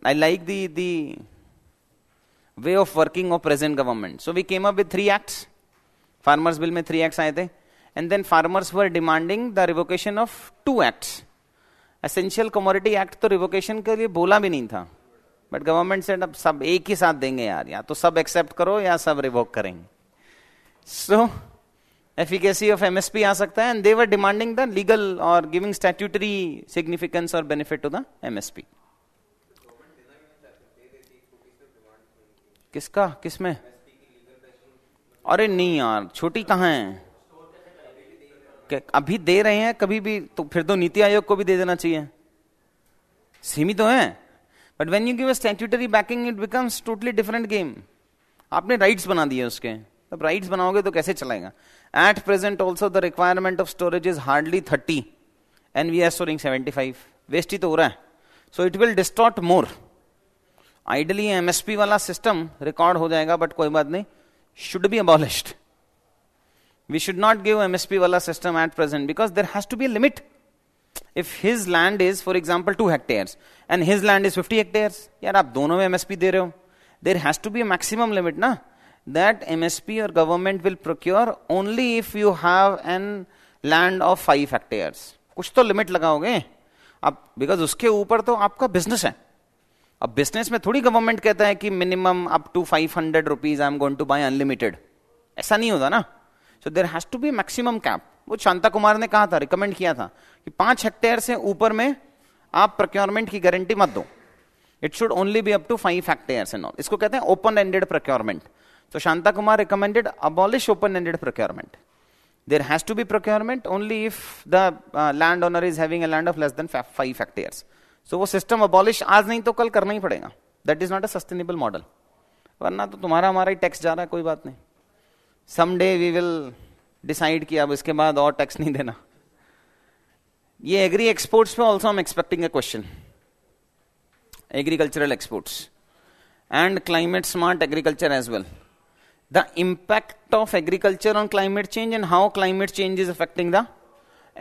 A: I like the the way of working of present government. So we came up with three acts farmers bill में three act आए थे and then farmers were demanding the revocation of two act essential commodity act तो revocation के लिए बोला भी नहीं था बट गवर्नमेंट से अब सब एक ही साथ देंगे यार या तो सब एक्सेप्ट करो या सब रिवोक करेंगे सो एफिकेसी ऑफ एमएसपी आ सकता है and they were demanding the legal और गिविंग स्टेट्यूटरी सिग्निफिकेंस और बेनिफिट टू द एमएसपी किसका किसमें अरे नहीं यार छोटी कहाँ है अभी दे रहे हैं कभी भी तो फिर तो नीति आयोग को भी दे देना चाहिए सीमित तो है but when you give a backing it becomes totally different game आपने राइट्स बना दिए उसके अब राइट्स बनाओगे तो कैसे चलाएगा at present also the requirement of storage is hardly thirty and we are storing seventy five waste ही तो हो रहा है so it will distort more ideally MSP वाला सिस्टम रिकॉर्ड हो जाएगा बट कोई बात नहीं should be abolished. We should not give MSP wala system at present because there has to be a limit. If his land is, for example, 2 hectares and his land is 50 hectares, yaar, aap dono mein MSP दे रहे हो there has to be maximum limit ना that MSP और government will procure only if you have an land of five hectares कुछ तो limit लगाओगे आप Because uske upar to aapka business hai. अब बिजनेस में थोड़ी गवर्नमेंट कहता है कि minimum up to five hundred rupees I am going to buy unlimited ऐसा नहीं होता ना so there has to be maximum cap वो शांता कुमार ने कहा था रिकमेंड किया था कि पांच हेक्टेयर से ऊपर में आप प्रोक्योरमेंट की गारंटी मत दो it should only be up to five hectare and all इसको कहते हैं ओपन एंडेड प्रोक्योरमेंट तो Shanta Kumar recommended abolish open ended procurement there has to be procurement only if the land owner is having a land of less than five hectares so so, वो system abolish आज नहीं तो कल करना ही पड़ेगा that is not a sustainable model वरना तो तुम्हारा हमारा ही टैक्स जा रहा है कोई बात नहीं some day we will decide कि अब इसके बाद और टैक्स नहीं देना ये एग्री एक्सपोर्ट्स पे ऑल्सो हम expecting a question agricultural exports and climate smart agriculture as well the impact of agriculture on climate change and how climate change is affecting the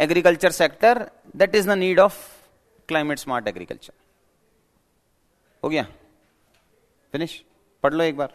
A: agriculture sector that is the need of climate smart agriculture हो गया finish पढ़ लो एक बार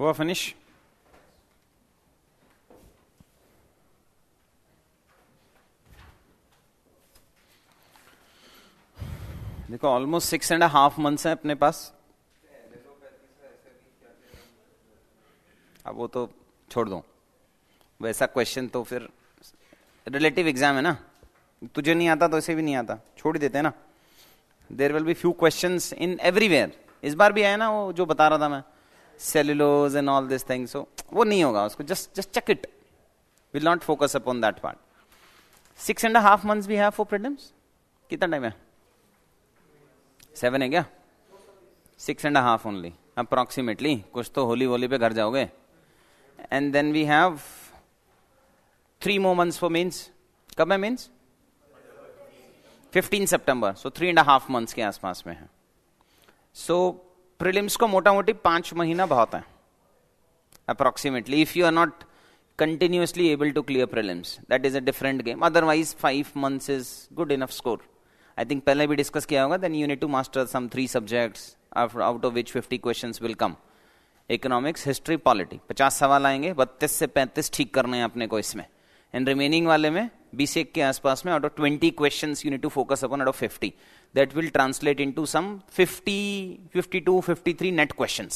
A: हुआ finish देखो almost six and half months हैं अपने पास अब वो तो छोड़ दो वैसा क्वेश्चन तो फिर रिलेटिव एग्जाम है ना तुझे नहीं आता तो ऐसे भी नहीं आता छोड़ ही देते हैं ना there will be few question in everywhere इस बार भी आया ना वो जो बता रहा था मैं cellulose and all this thing so वो नहीं होगा उसको just just check it will not focus upon that part six and half months भी है फॉर प्रिलिम्स कितना टाइम है सेवन है क्या six and half only approximately कुछ तो होली वोली पे घर जाओगे and then we have three more months for means कब है मीन्स फिफ्टीन सितंबर so three and half months के आसपास में है सो so, प्रिलिम्स को मोटा मोटी पांच महीना बहुत है approximately if you are not continuously able to clear prelims that is a different game otherwise five months is good enough score I think पहले भी डिस्कस किया होगा then you need to master some three subjects out of which fifty question will come economics history polity पचास सवाल आएंगे बत्तीस से पैंतीस ठीक करने हैं अपने को इसमें एंड रिमेनिंग वाले में बीसेक के आसपास में out of twenty question you need to focus अपन out of fifty that will translate into some fifty fifty two fifty three net question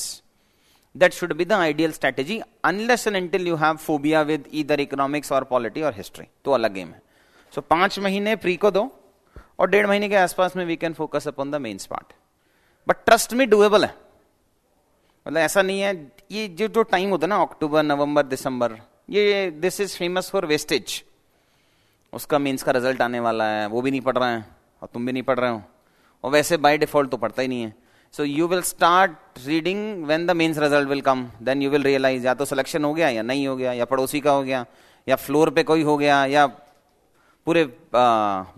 A: that should be the ideal strategy unless and until you have phobia with either economics और polity और history तो अलग game है so so, पांच महीने pre को दो और डेढ़ महीने के आसपास में we can focus upon the mains part but trust me doable है मतलब ऐसा नहीं है ये जो जो टाइम होता है ना अक्टूबर नवंबर दिसंबर ये this is famous for wastage उसका मेंस का रिजल्ट आने वाला है वो भी नहीं पढ़ रहे हैं और तुम भी नहीं पढ़ रहे हो और वैसे बाय डिफॉल्ट तो पढ़ता ही नहीं है so you will start reading when the mains result will come then you will realise या तो सिलेक्शन हो गया या नहीं हो गया या पड़ोसी का हो गया या फ्लोर पे कोई हो गया या पूरे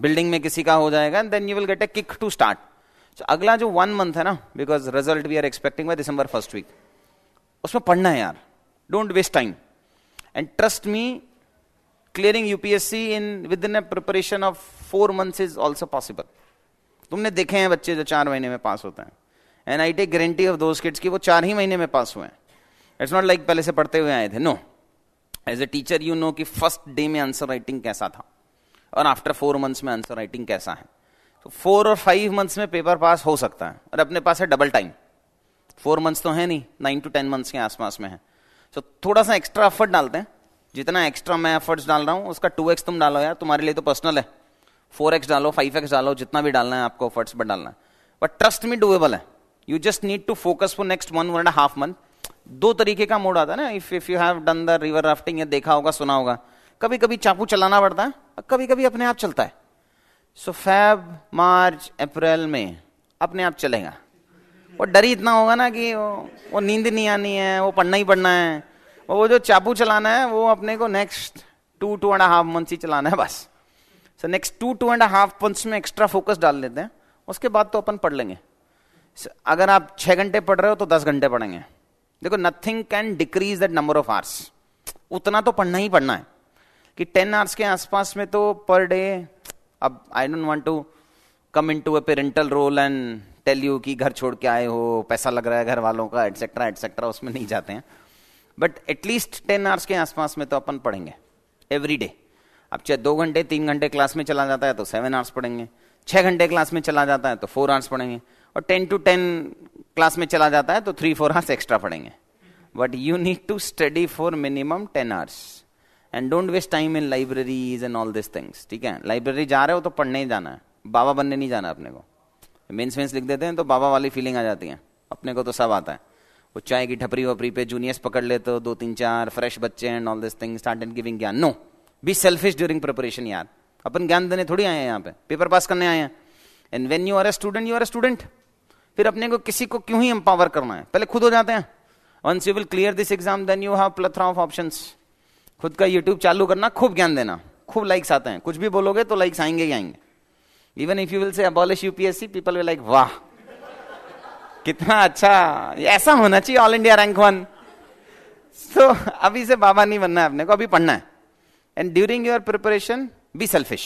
A: बिल्डिंग में किसी का हो जाएगा and then you will get a kick to start अगला जो वन मंथ है ना because result we are expecting by December first week उसमें पढ़ना है यार don't waste time and trust me UPSC in with in a preparation of four months is also possible तुमने देखे हैं बच्चे जो चार महीने में पास होते हैं and I take guarantee of those kids की वो चार ही महीने में पास हुए हैं इट्स नॉट लाइक पहले से पढ़ते हुए आए थे no as a teacher you know कि फर्स्ट डे में आंसर राइटिंग कैसा था और आफ्टर फोर मंथ्स में आंसर राइटिंग कैसा है तो फोर और फाइव मंथ्स में पेपर पास हो सकता है और अपने पास है डबल टाइम फोर मंथ्स तो है नहीं नाइन टू टेन मंथ्स के आसपास में है सो so, थोड़ा सा एक्स्ट्रा एफर्ट डालते हैं जितना एक्स्ट्रा मैं एफर्ट्स डाल रहा हूँ उसका टू एक्स तुम डालो यार तुम्हारे लिए तो पर्सनल है फोर एक्स डालो फाइव एक्स डालो जितना भी डालना है आपको एफर्ट्स पर डालना है बट ट्रस्ट मी डूएबल है you just need to focus for next one one and half month दो तरीके का मोड आता है ना if if you have done the river rafting या देखा होगा सुना होगा कभी कभी चाकू चलाना पड़ता है और कभी कभी अपने आप चलता है सो फैब मार्च अप्रैल में अपने आप चलेगा और डर ही इतना होगा ना कि वो, वो नींद नहीं आनी है वो पढ़ना ही पढ़ना है और वो जो चाबू चलाना है वो अपने को next two two and half month ही चलाना है बस sir next two two and half months में एक्स्ट्रा फोकस डाल लेते हैं उसके बाद तो अपन पढ़ लेंगे so, अगर आप छह घंटे पढ़ रहे हो तो दस घंटे पढ़ेंगे देखो nothing can decrease that number of hours उतना तो पढ़ना ही पढ़ना है कि टेन आवर्स के आसपास में तो पर डे अब I don't want to come into a parental role and tell you कि घर छोड़ के आए हो पैसा लग रहा है घर वालों का एटसेट्रा एटसेट्रा उसमें नहीं जाते हैं बट एटलीस्ट टेन आवर्स के आसपास में तो अपन पढ़ेंगे एवरी डे अब चाहे दो घंटे तीन घंटे क्लास में चला जाता है तो सेवन आवर्स पढ़ेंगे छह घंटे क्लास में चला जाता है तो फोर आवर्स पढ़ेंगे और टेन टू टेन क्लास में चला जाता है तो थ्री फोर आवर्स एक्स्ट्रा पढ़ेंगे but you need to study for minimum ten hours and don't waste time in libraries and all this things ठीक है लाइब्रेरी जा रहे हो तो पढ़ने ही जाना है बाबा बनने नहीं जाना अपने को मेन्स वेन्स लिख देते हैं तो बाबा वाली फीलिंग आ जाती है अपने को तो सब आता है वो चाय की ठपरी वपरी पे जूनियर्स पकड़ लेते हो दो तीन चार फ्रेश बच्चे and all this thing start and giving ज्ञान no be selfish during preparation यार अपन ज्ञान देने थोड़ी आए हैं यहाँ पे पेपर पास करने आए हैं and when you are a student you are a student फिर अपने को किसी को क्यों ही एम्पावर करना है पहले खुद हो जाते हैं once you will clear this exam then you have plethora of option खुद का यूट्यूब चालू करना खूब ज्ञान देना खूब लाइक्स आते हैं कुछ भी बोलोगे तो लाइक्स आएंगे ही आएंगे even if you will say abolish UPSC people will like वाह कितना अच्छा ऐसा होना चाहिए all India rank one so अभी से बाबा नहीं बनना है अपने को अभी पढ़ना है and during your preparation be selfish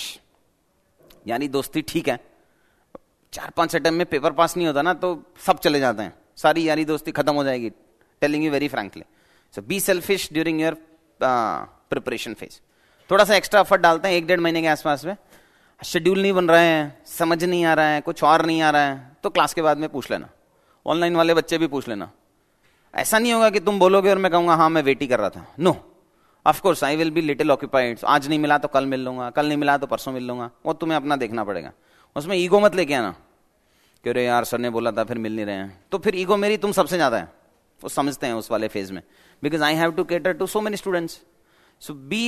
A: यानी दोस्ती ठीक है चार पांच अटेम में पेपर पास नहीं होता ना तो सब चले जाते हैं सारी यारी दोस्ती खत्म हो जाएगी telling you very frankly so be selfish during your preparation phase थोड़ा सा एक्स्ट्रा एफर्ट डालते हैं एक डेढ़ महीने के आसपास में शेड्यूल नहीं बन रहे हैं समझ नहीं आ रहा है कुछ और नहीं आ रहा है तो क्लास के बाद में पूछ लेना ऑनलाइन वाले बच्चे भी पूछ लेना ऐसा नहीं होगा कि तुम बोलोगे और मैं कहूंगा हाँ मैं वेट ही कर रहा था no of course I will be little occupied आज नहीं मिला तो कल मिल लूंगा कल नहीं मिला तो परसों मिल लूंगा वो तुम्हें अपना देखना पड़ेगा उसमें ईगो मत लेके आना क्यों रे यार सर ने बोला था फिर मिल नहीं रहे हैं तो फिर ईगो मेरी तुम सबसे ज्यादा है वो समझते हैं उस वाले फेज में because I have to cater to so many students so be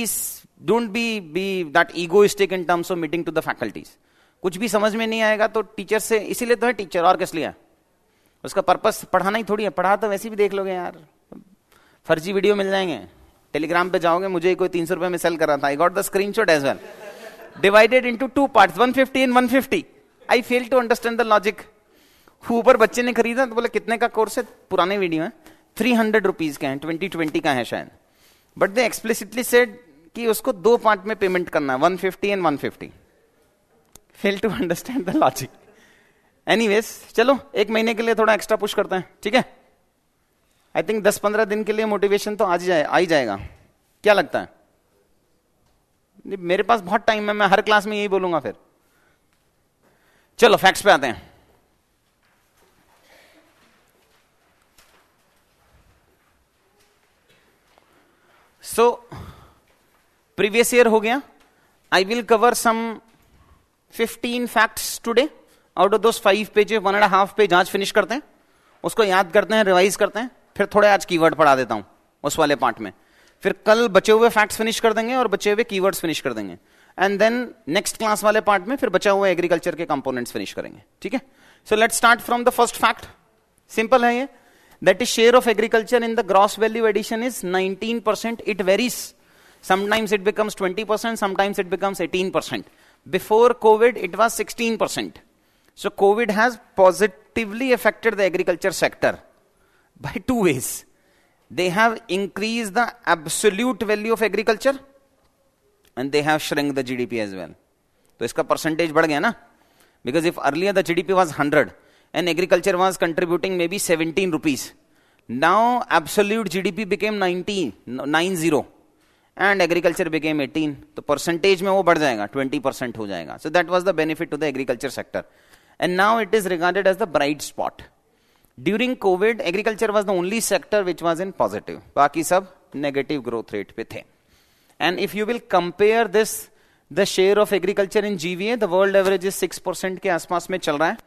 A: don't be be that egoistic in terms of meeting to the faculties कुछ भी समझ में नहीं आएगा तो टीचर से इसीलिए तो है टीचर और किस लिए है उसका पर्पस पढ़ाना ही थोड़ी है पढ़ा तो वैसे भी देख लोगे यार फर्जी वीडियो मिल जाएंगे टेलीग्राम पे जाओगे मुझे कोई तीन सौ रुपए में सेल कर रहा था I got the screenshot as well divided into two part one fifty in one fifty I fail to understand the logic ऊपर बच्चे ने खरीदा तो बोले कितने का कोर्स है पुराने वीडियो है थ्री हंड्रेड रुपीज के हैं ट्वेंटी ट्वेंटी का है शायद बट दे एक्सप्लिसिटली सेड कि उसको दो पार्ट में पेमेंट करना है one fifty and one fifty fail to understand the logic any चलो एक महीने के लिए थोड़ा एक्स्ट्रा पुश करते हैं ठीक है आई थिंक दस पंद्रह दिन के लिए मोटिवेशन तो आज जाए आ ही जाएगा क्या लगता है मेरे पास बहुत टाइम है मैं हर क्लास में यही बोलूंगा फिर चलो फैक्ट्स पे आते हैं सो प्रीवियस ईयर हो गया I will cover some 15 facts today out of दो five page one and half page आज फिनिश करते हैं उसको याद करते हैं रिवाइज करते हैं फिर थोड़े आज कीवर्ड पढ़ा देता हूं उस वाले पार्ट में फिर कल बचे हुए फैक्ट्स फिनिश कर देंगे और बचे हुए कीवर्ड्स फिनिश कर देंगे एंड देन नेक्स्ट क्लास वाले पार्ट में फिर बचा हुआ एग्रीकल्चर के कंपोनेंट्स फिनिश करेंगे ठीक है so let start from the first fact simple है ये that is share of agriculture in the gross value addition is nineteen percent it varies sometimes it becomes twenty percent sometimes it becomes eighteen percent before COVID it was sixteen percent So COVID has positively affected the agriculture sector by two ways. They have increased the absolute value of agriculture and they have shrunk the GDP as well. So its percentage bad na? Because if earlier the GDP was 100 and agriculture was contributing maybe 17 rupees, now absolute GDP became 90, and agriculture became 18. So percentage mein wo bad 20% ho jayega. So that was the benefit to the agriculture sector. and now it is regarded as the bright spot. During COVID, agriculture was the only sector which was in positive. Baki sab negative growth rate pe the. And if you will compare this, the share of agriculture in GVA, the world average is 6% के आसपास mein chal raha hai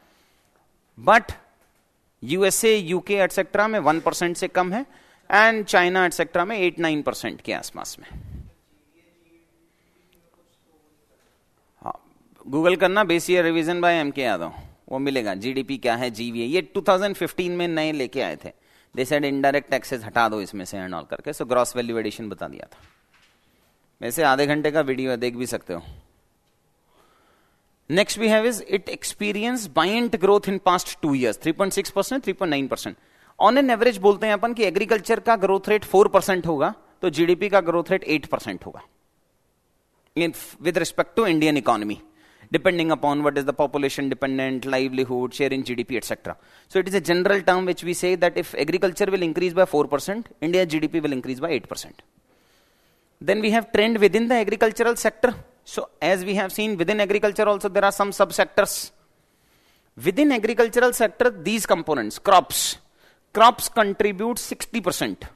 A: but usa uk etc mein 1% se kam hai and china etc mein 8-9% के आसपास mein Google करना बेसियर revision bye M के यादव वो मिलेगा GDP क्या है जीवी ये 2015 में नए लेके आए थे दे सेड इनडायरेक्ट टैक्सेस हटा दो इसमें से एंड ऑल करके सो ग्रॉस वैल्यू एडिशन बता दिया था वैसे आधे घंटे का वीडियो है देख भी सकते हो next we have is it experience buoyant growth in past two years six percent three percent on an average बोलते हैं अपन कि एग्रीकल्चर का ग्रोथ रेट फोर परसेंट होगा तो जीडीपी का ग्रोथ रेट एट परसेंट होगा with respect to Indian economy depending upon what is the population dependent, livelihood, share in GDP, etc. So it is a general term which we say that if agriculture will increase by 4%, India GDP will increase by 8%. Then we have trend within the agricultural sector. So as we have seen within agriculture also there are some subsectors. Within agricultural sector, these components, crops, crops contribute 60%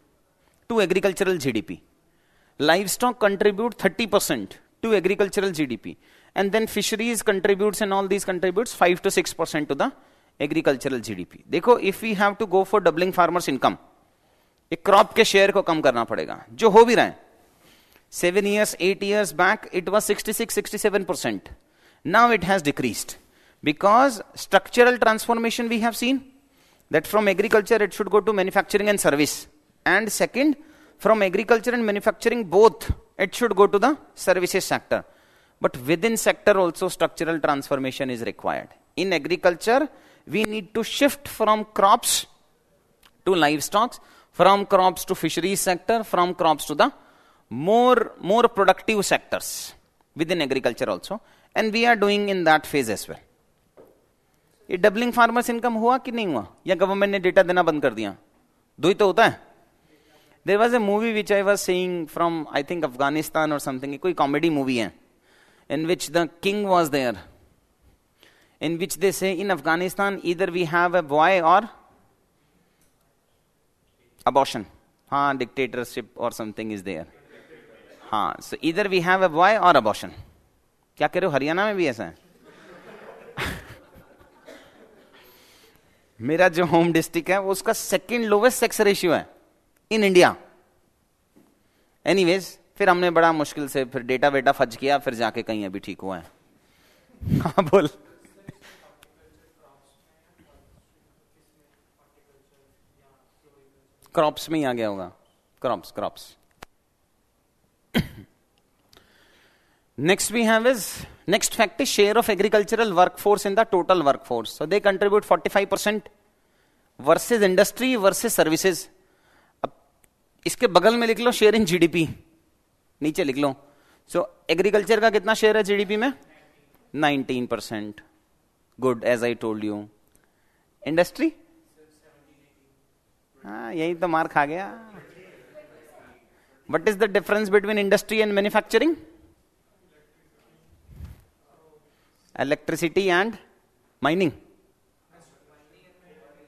A: to agricultural GDP. Livestock contribute 30% to agricultural GDP and then fisheries contributes and all these contributes 5 to 6 percent to the agricultural GDP देखो if you have to go for doubling farmers income एक crop के share को कम करना पड़ेगा जो हो भी रहा है seven years eight years back it was sixty six sixty seven percent now it has decreased because structural transformation we have seen that from agriculture it should go to manufacturing and service and second from agriculture and manufacturing both it should go to the services sector but within sector also structural transformation is required in agriculture we need to shift from crops to livestock from crops to fisheries sector from crops to the more more productive sectors within agriculture also and we are doing in that phase as well ये doubling farmers income हुआ कि नहीं हुआ या government ने data देना बंद कर दिया दो ही तो होता है there was a movie which I was seeing from I think Afghanistan और समथिंग कोई कॉमेडी मूवी है in which the king was there, in which they say in Afghanistan either we have a boy or abortion. Huh, dictatorship or something is there. हाँ so either we have a boy or abortion. क्या कह रहे हो हरियाणा में भी ऐसा है मेरा जो होम डिस्ट्रिक्ट है उसका सेकंड लोवेस्ट सेक्स रेशियो है इन इंडिया एनीवेज फिर हमने बड़ा मुश्किल से फिर डेटा वेटा फज किया फिर जाके कहीं अभी ठीक हुआ है हाँ बोल क्रॉप्स में ही आ गया होगा crops crops next we have is next fact is share of agricultural workforce in the total workforce so they contribute 45 percent versus industry versus services अब इसके बगल में लिख लो शेयर इन जीडीपी डी नीचे लिख लो सो एग्रीकल्चर का कितना शेयर है जीडीपी में 19 percent good as I told you industry हाँ यही तो मार खा गया what is the difference between industry and manufacturing electricity and mining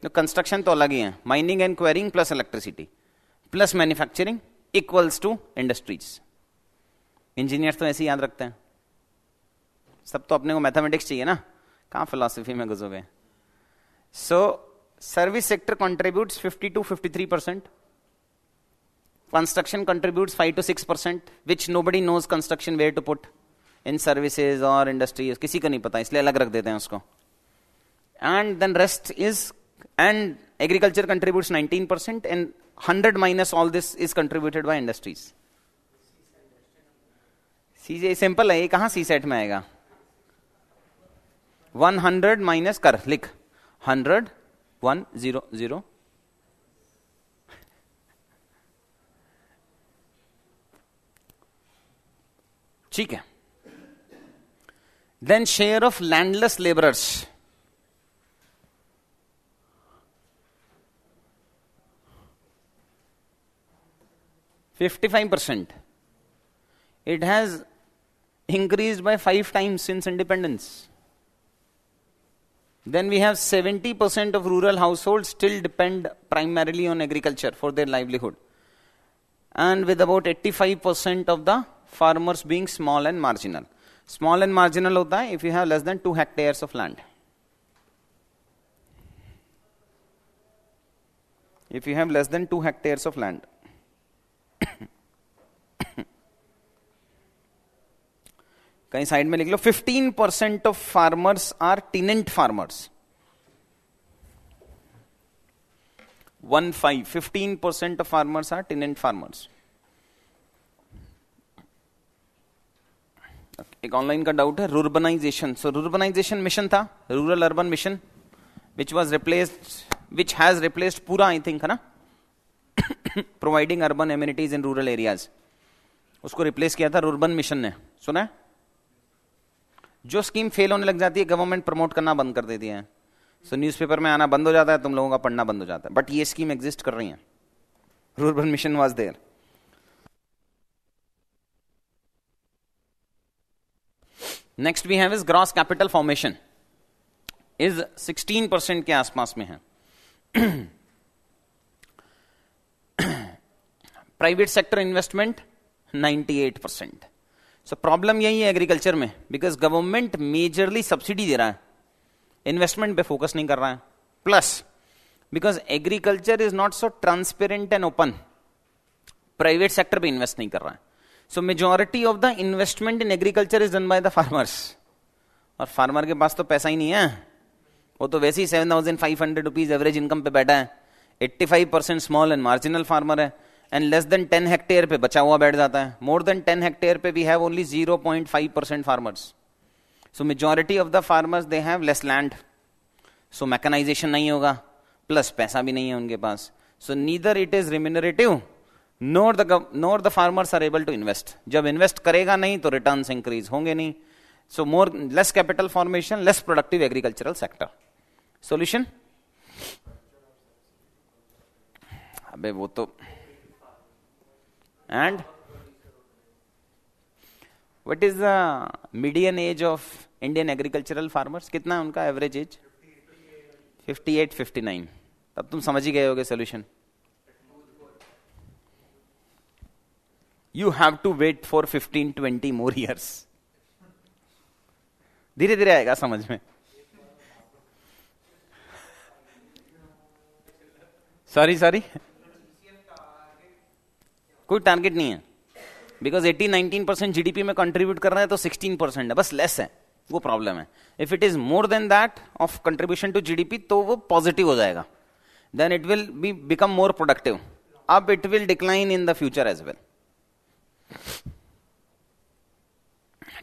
A: तो कंस्ट्रक्शन तो अलग ही है mining and quarrying plus electricity plus manufacturing equals to industries engineers तो ऐसे ही याद रखते हैं सब तो अपने को मैथमेटिक्स चाहिए ना कहाँ फिलोसफी में घुसो गए so service sector contributes 50 to 53 percent construction contribute five to six percent which nobody knows construction way to put in services और इंडस्ट्रीज किसी को नहीं पता इसलिए अलग रख देते हैं उसको and then rest is and agriculture contribute nineteen percent and hundred minus all this is contributed by industries चीजें सिंपल है ये कहां सी सेट में आएगा 100 माइनस कर लिख 100 वन जीरो जीरो ठीक है then share of landless labourers fifty five percent it has increased by 5 times since independence. Then we have 70% of rural households still depend primarily on agriculture for their livelihood. And with about 85% of the farmers being small and marginal. Small and marginal hota hai if you have less than 2 hectares of land. If you have less than 2 hectares of land. कहीं side में लिख लो 15 percent of farmers are tenant farmers one five fifteen percent of farmers are tenant farmers एक online का doubt है rurbanisation so rurbanisation mission था rural urban mission which was replaced which has replaced पूरा I think है ना providing urban amenities in rural areas उसको replace किया था रूर्बन मिशन ने सुना है जो स्कीम फेल होने लग जाती है गवर्नमेंट प्रमोट करना बंद कर देती है सो so, न्यूज़पेपर में आना बंद हो जाता है तुम लोगों का पढ़ना बंद हो जाता है बट ये स्कीम एग्जिस्ट कर रही है rurban mission was there next we have is gross capital formation is 16 percent के आसपास में है private sector investment 98 percent so problem यही है एग्रीकल्चर में बिकॉज गवर्नमेंट मेजरली सब्सिडी दे रहा है इन्वेस्टमेंट पे फोकस नहीं कर रहा है plus because agriculture is not so transparent and open private sector पे इन्वेस्ट नहीं कर रहा है so majority of the investment in agriculture is done by the farmers और फार्मर के पास तो पैसा ही नहीं है वो तो वैसे ही seven thousand five hundred rupees average income पे बैठा है eighty five percent small and marginal farmer है and less than ten hectare पे बचा हुआ बैठ जाता है मोर देन टेन हेक्टेयर पे we have only zero point five percent farmers so majority of the farmers they have less land so mechanisation नहीं होगा प्लस पैसा भी नहीं है उनके पास so neither it is remunerative nor the nor the farmers are able to invest जब invest करेगा नहीं तो रिटर्न इंक्रीज होंगे नहीं so more less capital formation less productive agricultural sector solution अबे वो तो and what is the median age of Indian agricultural farmers? कितना है उनका एवरेज एज 58, 59. तब तुम समझ ही गए होगे solution you have to wait for 15, 20 more years धीरे धीरे आएगा समझ में सॉरी सॉरी कोई टारगेट नहीं है because eighty nineteen percent GDP में कंट्रीब्यूट कर रहा है तो सिक्सटीन परसेंट है बस लेस है वो प्रॉब्लम है if it is more than that of contribution to GDP तो वो पॉजिटिव हो जाएगा then it will be become more productive अब it will decline in the future as well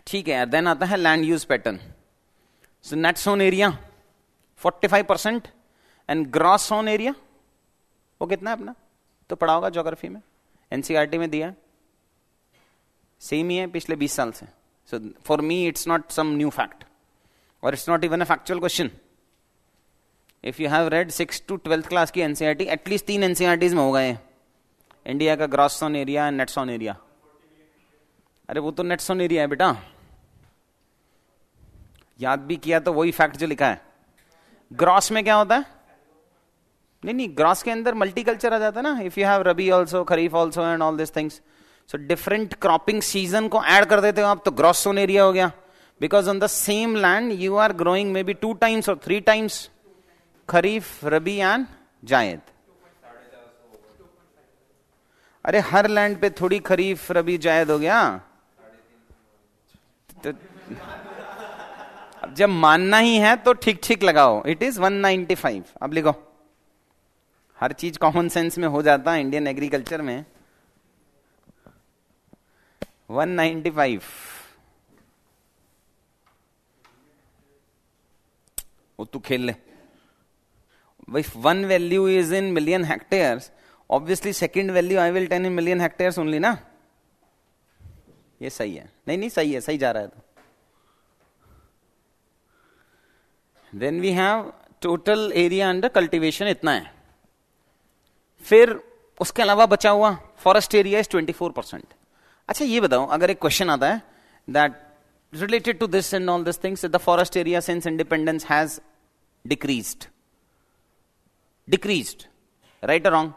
A: ठीक है देन आता है land use pattern so net sown area 45 percent and gross sown area वो कितना है अपना तो पढ़ा होगा जोग्राफी में एनसीआरटी में दिया सेम ही है पिछले 20 साल से so for me it's not some new fact और it's not even a factual question if you have read six to twelfth class की एनसीआरटी एटलीस्ट e तीन एनसीआरटीज e में हो गए इंडिया का gross sown area and net sown area अरे वो तो नेट सॉन एरिया है बेटा याद भी किया तो वही फैक्ट जो लिखा है ग्रॉस में क्या होता है नहीं नहीं ग्रास के अंदर मल्टीकल्चर आ जाता है ना if you have rabi also kharif also and all this things so different cropping season को ऐड कर देते हो आप तो ग्रॉस सोन एरिया हो गया because on the same land you are growing may be two times और three times kharif rabi and zaid अरे हर लैंड पे थोड़ी खरीफ रबी जायद हो गया तो जब मानना ही है तो ठीक ठीक लगाओ इट इज 195 अब लिखो हर चीज कॉमन सेंस में हो जाता है इंडियन एग्रीकल्चर में 195 वो तू खेल ले one value is in million hectare obviously second value I will ten in million hectare only ना ये सही है नहीं नहीं सही है सही जा रहा है तो then we have total area under cultivation इतना है फिर उसके अलावा बचा हुआ फॉरेस्ट एरिया इज 24 परसेंट अच्छा ये बताओ अगर एक क्वेश्चन आता है that related to this and all this things the forest area since independence has decrease decrease right wrong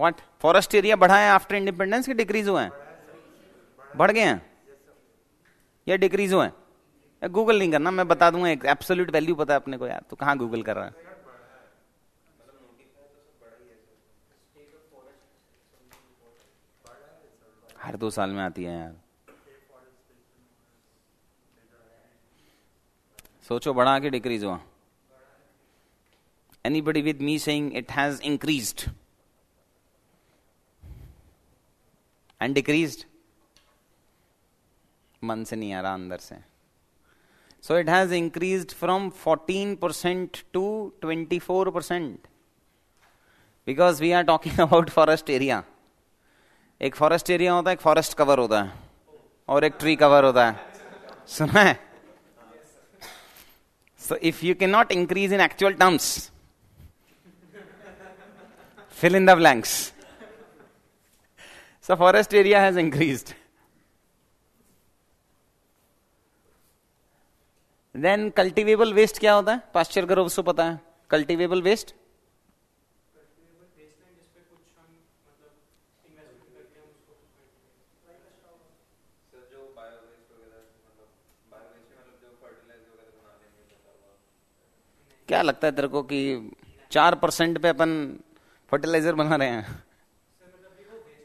A: what forest area बढ़ा है आफ्टर इंडिपेंडेंस के डिक्रीज हुए हैं बढ़ गए हैं या डिक्रीज हुए गूगल नहीं करना मैं बता दूंगा एक एब्सोल्यूट वैल्यू पता है अपने को यार तो कहाँ गूगल कर रहा है हर दो साल में आती है यार सोचो बढ़ा के डिक्रीज हुआ anybody with me saying it has increased and decreased मन से नहीं आ रहा अंदर से so it has increase from 14 percent to 24 percent because we are talking about forest area एक फॉरेस्ट एरिया होता है एक फॉरेस्ट कवर होता है और एक ट्री कवर होता है सुना है so if you can not increase in actual terms fill in the blanks so forest area has increased then cultivable waste क्या होता है पास्चर का उसको पता है कल्टिवेबल वेस्ट क्या लगता है तेरे को कि चार परसेंट पे अपन फर्टिलाइजर बना रहे हैं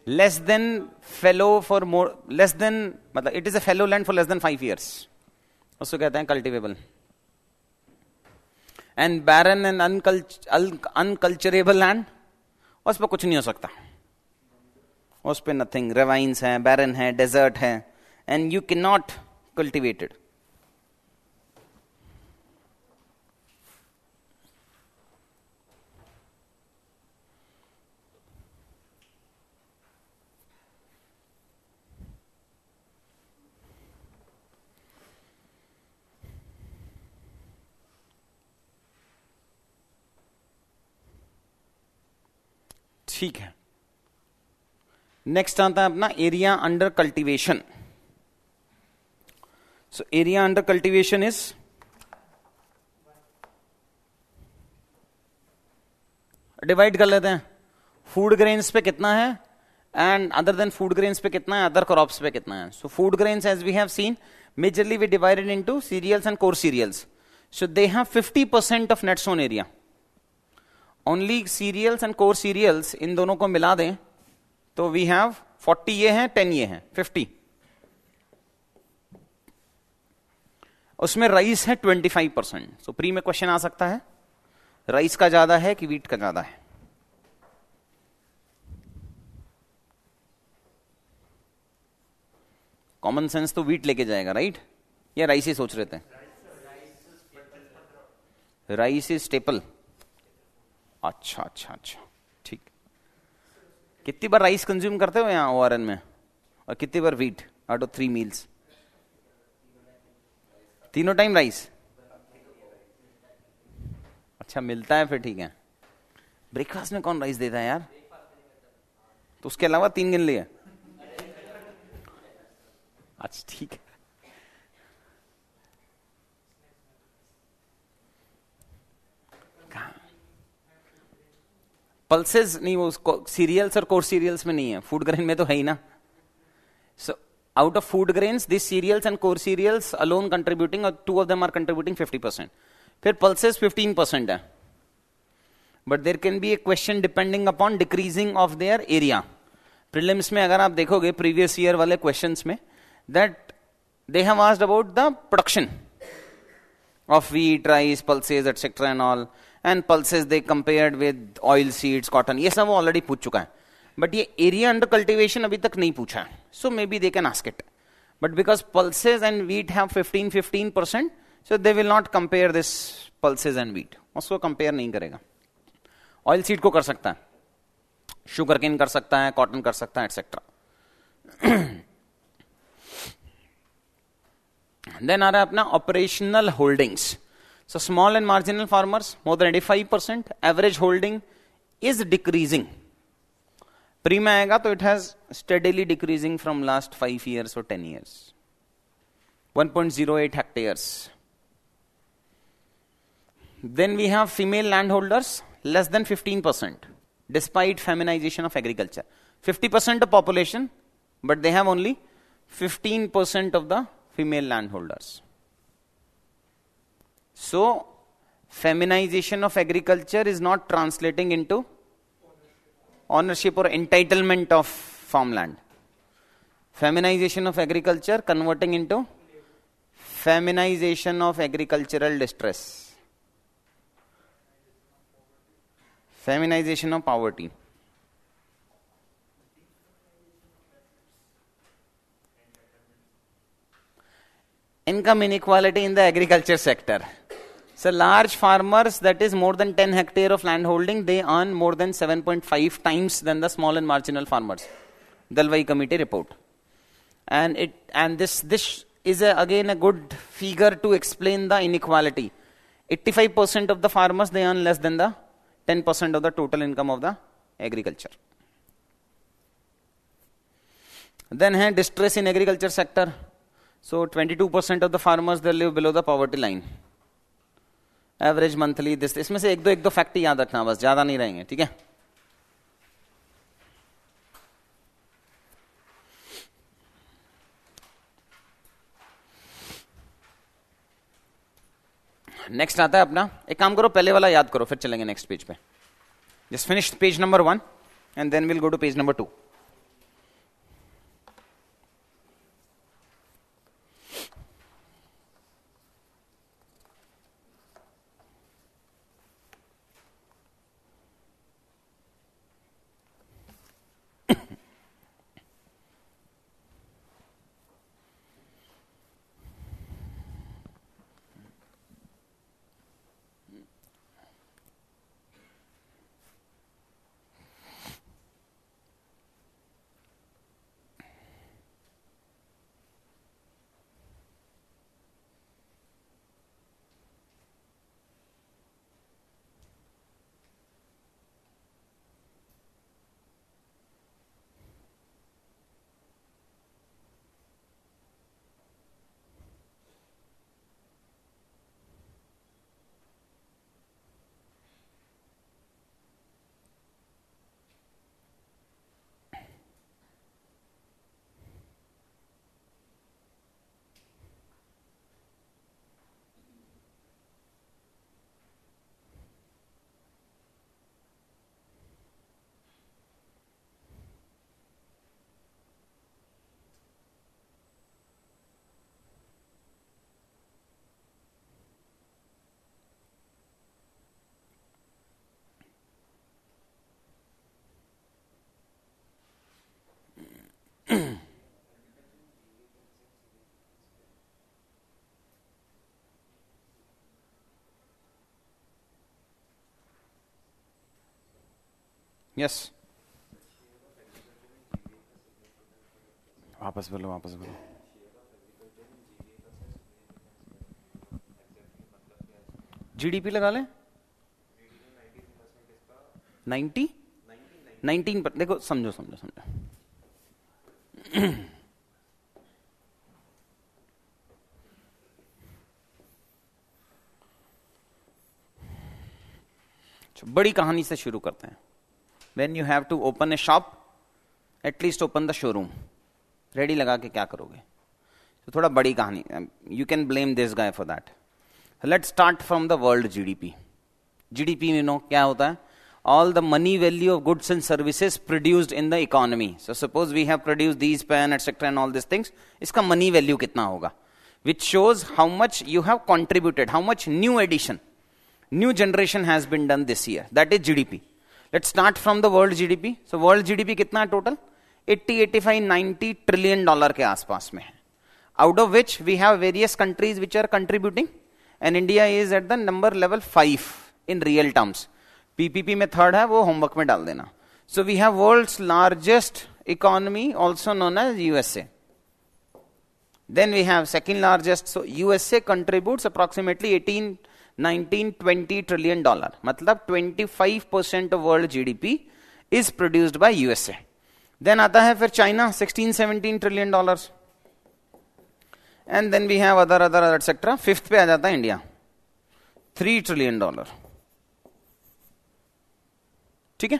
A: less than fallow for more less than मतलब it is a fallow land for less than five years उसको कहते हैं cultivable and barren and unculturable land उस पर कुछ नहीं हो सकता उस पर नथिंग रेवाइंस है बैरन है डेजर्ट है and you can not cultivated ठीक है नेक्स्ट आता है अपना area under cultivation so area under cultivation is divide कर लेते हैं फूड ग्रेन्स पे कितना है and other than food grains पे कितना है अदर क्रॉप्स पे कितना है so food grains as we have seen majorly we divided into cereals and core cereals so they have 50% of net sown area only serials and core cereals इन दोनों को मिला दें तो वी हैव 40 ये हैं 10 ये हैं 50 उसमें राइस है 25 परसेंट सो प्री में क्वेश्चन आ सकता है राइस का ज्यादा है कि वीट का ज्यादा है कॉमन सेंस तो वीट लेके जाएगा राइट या राइस ही सोच रहे थे राइस इज स्टेपल अच्छा अच्छा अच्छा ठीक कितनी बार राइस कंज्यूम करते हो यहाँ ओ आर एन में और कितनी बार wheat out of three meals तीनों टाइम राइस अच्छा मिलता है फिर ठीक है ब्रेकफास्ट में कौन राइस देता है यार तो उसके अलावा तीन गिन लिए अच्छा ठीक है पल्सेस नहीं वो उसको सीरियल्स और कोर्स सीरियल्स में नहीं है फूड ग्रेन में तो है ही ना so out of food grains, these cereals and core cereals alone contributing, two of them are contributing fifty percent फिर पल्सेस फिफ्टीन परसेंट है but there can be a question depending upon decreasing of their area prelims में अगर आप देखोगे previous year वाले question में that they have asked about the production of wheat rice pulses etcetera and all and pulses they compared with oil seeds cotton ये सब वो already पूछ चुका है बट ये एरिया अंडर कल्टिवेशन अभी तक नहीं पूछा है so may be they can ask it but because pulses and wheat have 15 15 percent so they will not compare this pulses and wheat उसको कंपेयर नहीं करेगा ऑयल सीड को कर सकता है शुगर केन कर सकता है कॉटन कर सकता है एटसेट्रा देन आ रहा है अपना operational holdings So small and marginal farmers, more than 85%, average holding is decreasing. Pre में it has steadily decreasing from last 5 years or 10 years. 1.08 hectares. Then we have female landholders, less than 15%, despite feminization of agriculture. 50% of population, but they have only 15% of the female landholders. So, feminization of agriculture is not translating into ownership or entitlement of farmland. Feminization of agriculture converting into feminization of agricultural distress. Feminization of poverty. income inequality in the agriculture sector. So large farmers that is more than 10 hectare of land holding, they earn more than 7.5 times than the small and marginal farmers. Dalwai committee report. And it and this this is a, again a good figure to explain the inequality. 85% of the farmers they earn less than the 10% of the total income of the agriculture. Then है distress in agriculture sector. So 22% of the farmers they live below the poverty line. Average monthly this इसमें से एक दो एक दो fact याद रखना बस ज्यादा नहीं रहेंगे ठीक है नेक्स्ट आता है अपना एक काम करो पहले वाला याद करो फिर चलेंगे नेक्स्ट पेज पे just finish page number one and then will go to page number two yes वापस बोलो वापस बोलो जीडीपी लगा लें नाइन्टी नाइनटीन पर देखो समझो समझो समझो अच्छा, बड़ी कहानी से शुरू करते हैं when you have to open a shop at least open the showroom laga ke kya karoge? So, thoda badi kahani. Um, you can blame this guy for that. Let's start from the world GDP. GDP you know, kya hota hai? all the money value of goods and services produced in the economy. So suppose we have produced these pen, etc., and all these things. Iska money value kitna hoga, which shows how much you have contributed, how much new addition, new generation has been done this year. That is GDP let's start from the world GDP so world GDP कितना है total 80 85 90 trillion dollar के आसपास में है out of which we have various countries which are contributing and India is at the number level five in real terms PPP में third है वो homework में डाल देना so we have world's largest economy also known as USA. Then we have second largest, so USA contributes approximately 18 19 20 trillion dollar मतलब 25 percent of world GDP is produced by USA then आता है फिर China 16 17 trillion dollars. And then we have have other other etcetera fifth पे आ जाता है India three trillion ठीक है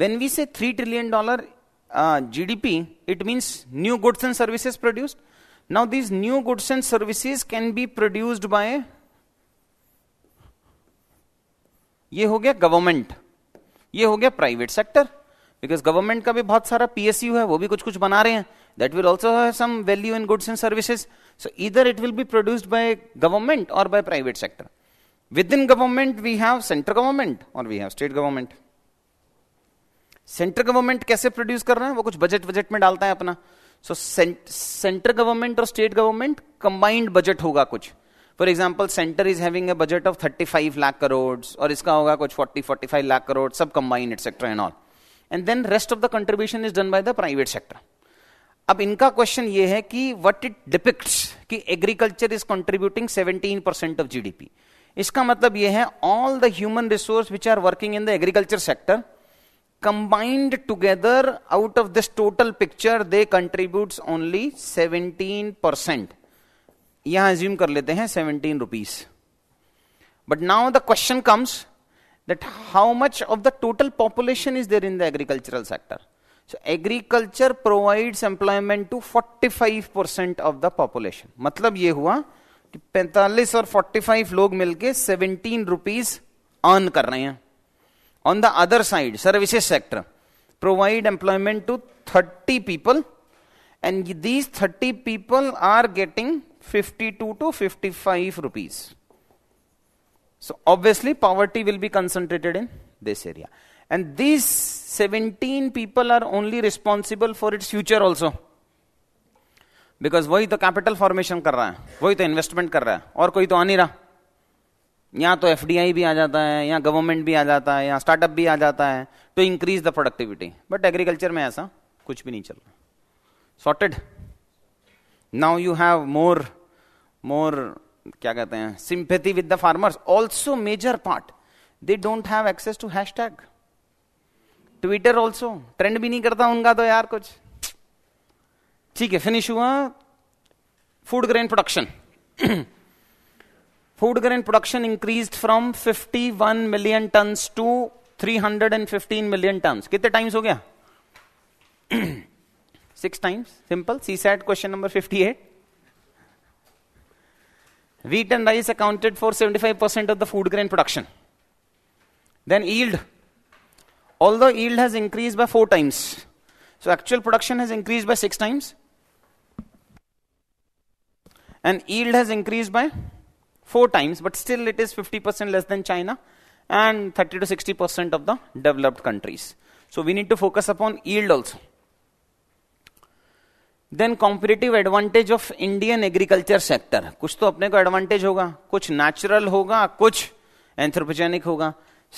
A: when we say 3 trillion dollar uh, gdp it means new goods and services produced now these new goods and services can be produced by ये हो गया government ये हो गया प्राइवेट सेक्टर बिकॉज गवर्नमेंट का भी बहुत सारा पीएसयू है वो भी कुछ कुछ बना रहे हैं दैट विल ऑल्सो है some value in goods and services so इधर it will be produced by government और by private sector with in government we have central government और we have state government central government कैसे produce कर रहे हैं वो कुछ बजट बजट में डालता है अपना सो सेंट्रल गवर्नमेंट और स्टेट गवर्नमेंट कंबाइंड बजट होगा कुछ for example centre is having a budget of 35 lakh crore और इसका होगा कुछ 40 45 लाख करोड़ सब combine etcetera and all and then rest of the contribution is done by the private sector अब इनका क्वेश्चन ये है कि व्हाट इट डिपिक्ट्स कि agriculture is contributing 17 percent of GDP इसका मतलब यह है all the human resource which are working in the agriculture sector combined together out of this total picture they contributes only 17% यहां assume कर लेते हैं seventeen rupees but now the question comes that how much of the total population is there in the agricultural sector so agriculture provide employment to forty five percent of the population मतलब ये हुआ कि 45 और forty five लोग मिलकर 17 rupees earn कर रहे हैं on the other side services sector provide employment to thirty people and these thirty people are getting 52 to 55 rupees. So obviously poverty will be concentrated in this area. And these 17 people are only responsible for its future also. Because वही तो capital formation कर रहा है वही तो investment कर रहा है और कोई तो आ नहीं रहा या तो एफ भी आ जाता है या गवर्नमेंट भी आ जाता है या स्टार्टअप भी आ जाता है to increase the productivity but agriculture में ऐसा कुछ भी नहीं चल रहा sorted now you have more more क्या कहते हैं sympathy with the farmers also major part they don't have access to hash tag Twitter also trend भी नहीं करता उनका तो यार कुछ ठीक है फिनिश हुआ food grain production food grain production increased from 51 million tons to 315 million ton कितने टाइम्स हो गया Six times. Simple. CSAT question number 58. Wheat and rice accounted for 75% of the food grain production. Then yield. Although yield has increased by four times, so actual production has increased by six times, and yield has increased by four times, but still it is 50% less than China and 30 to 60% of the developed countries. So we need to focus upon yield also. Then competitive advantage of Indian agriculture sector कुछ तो अपने को advantage होगा कुछ natural होगा कुछ anthropogenic होगा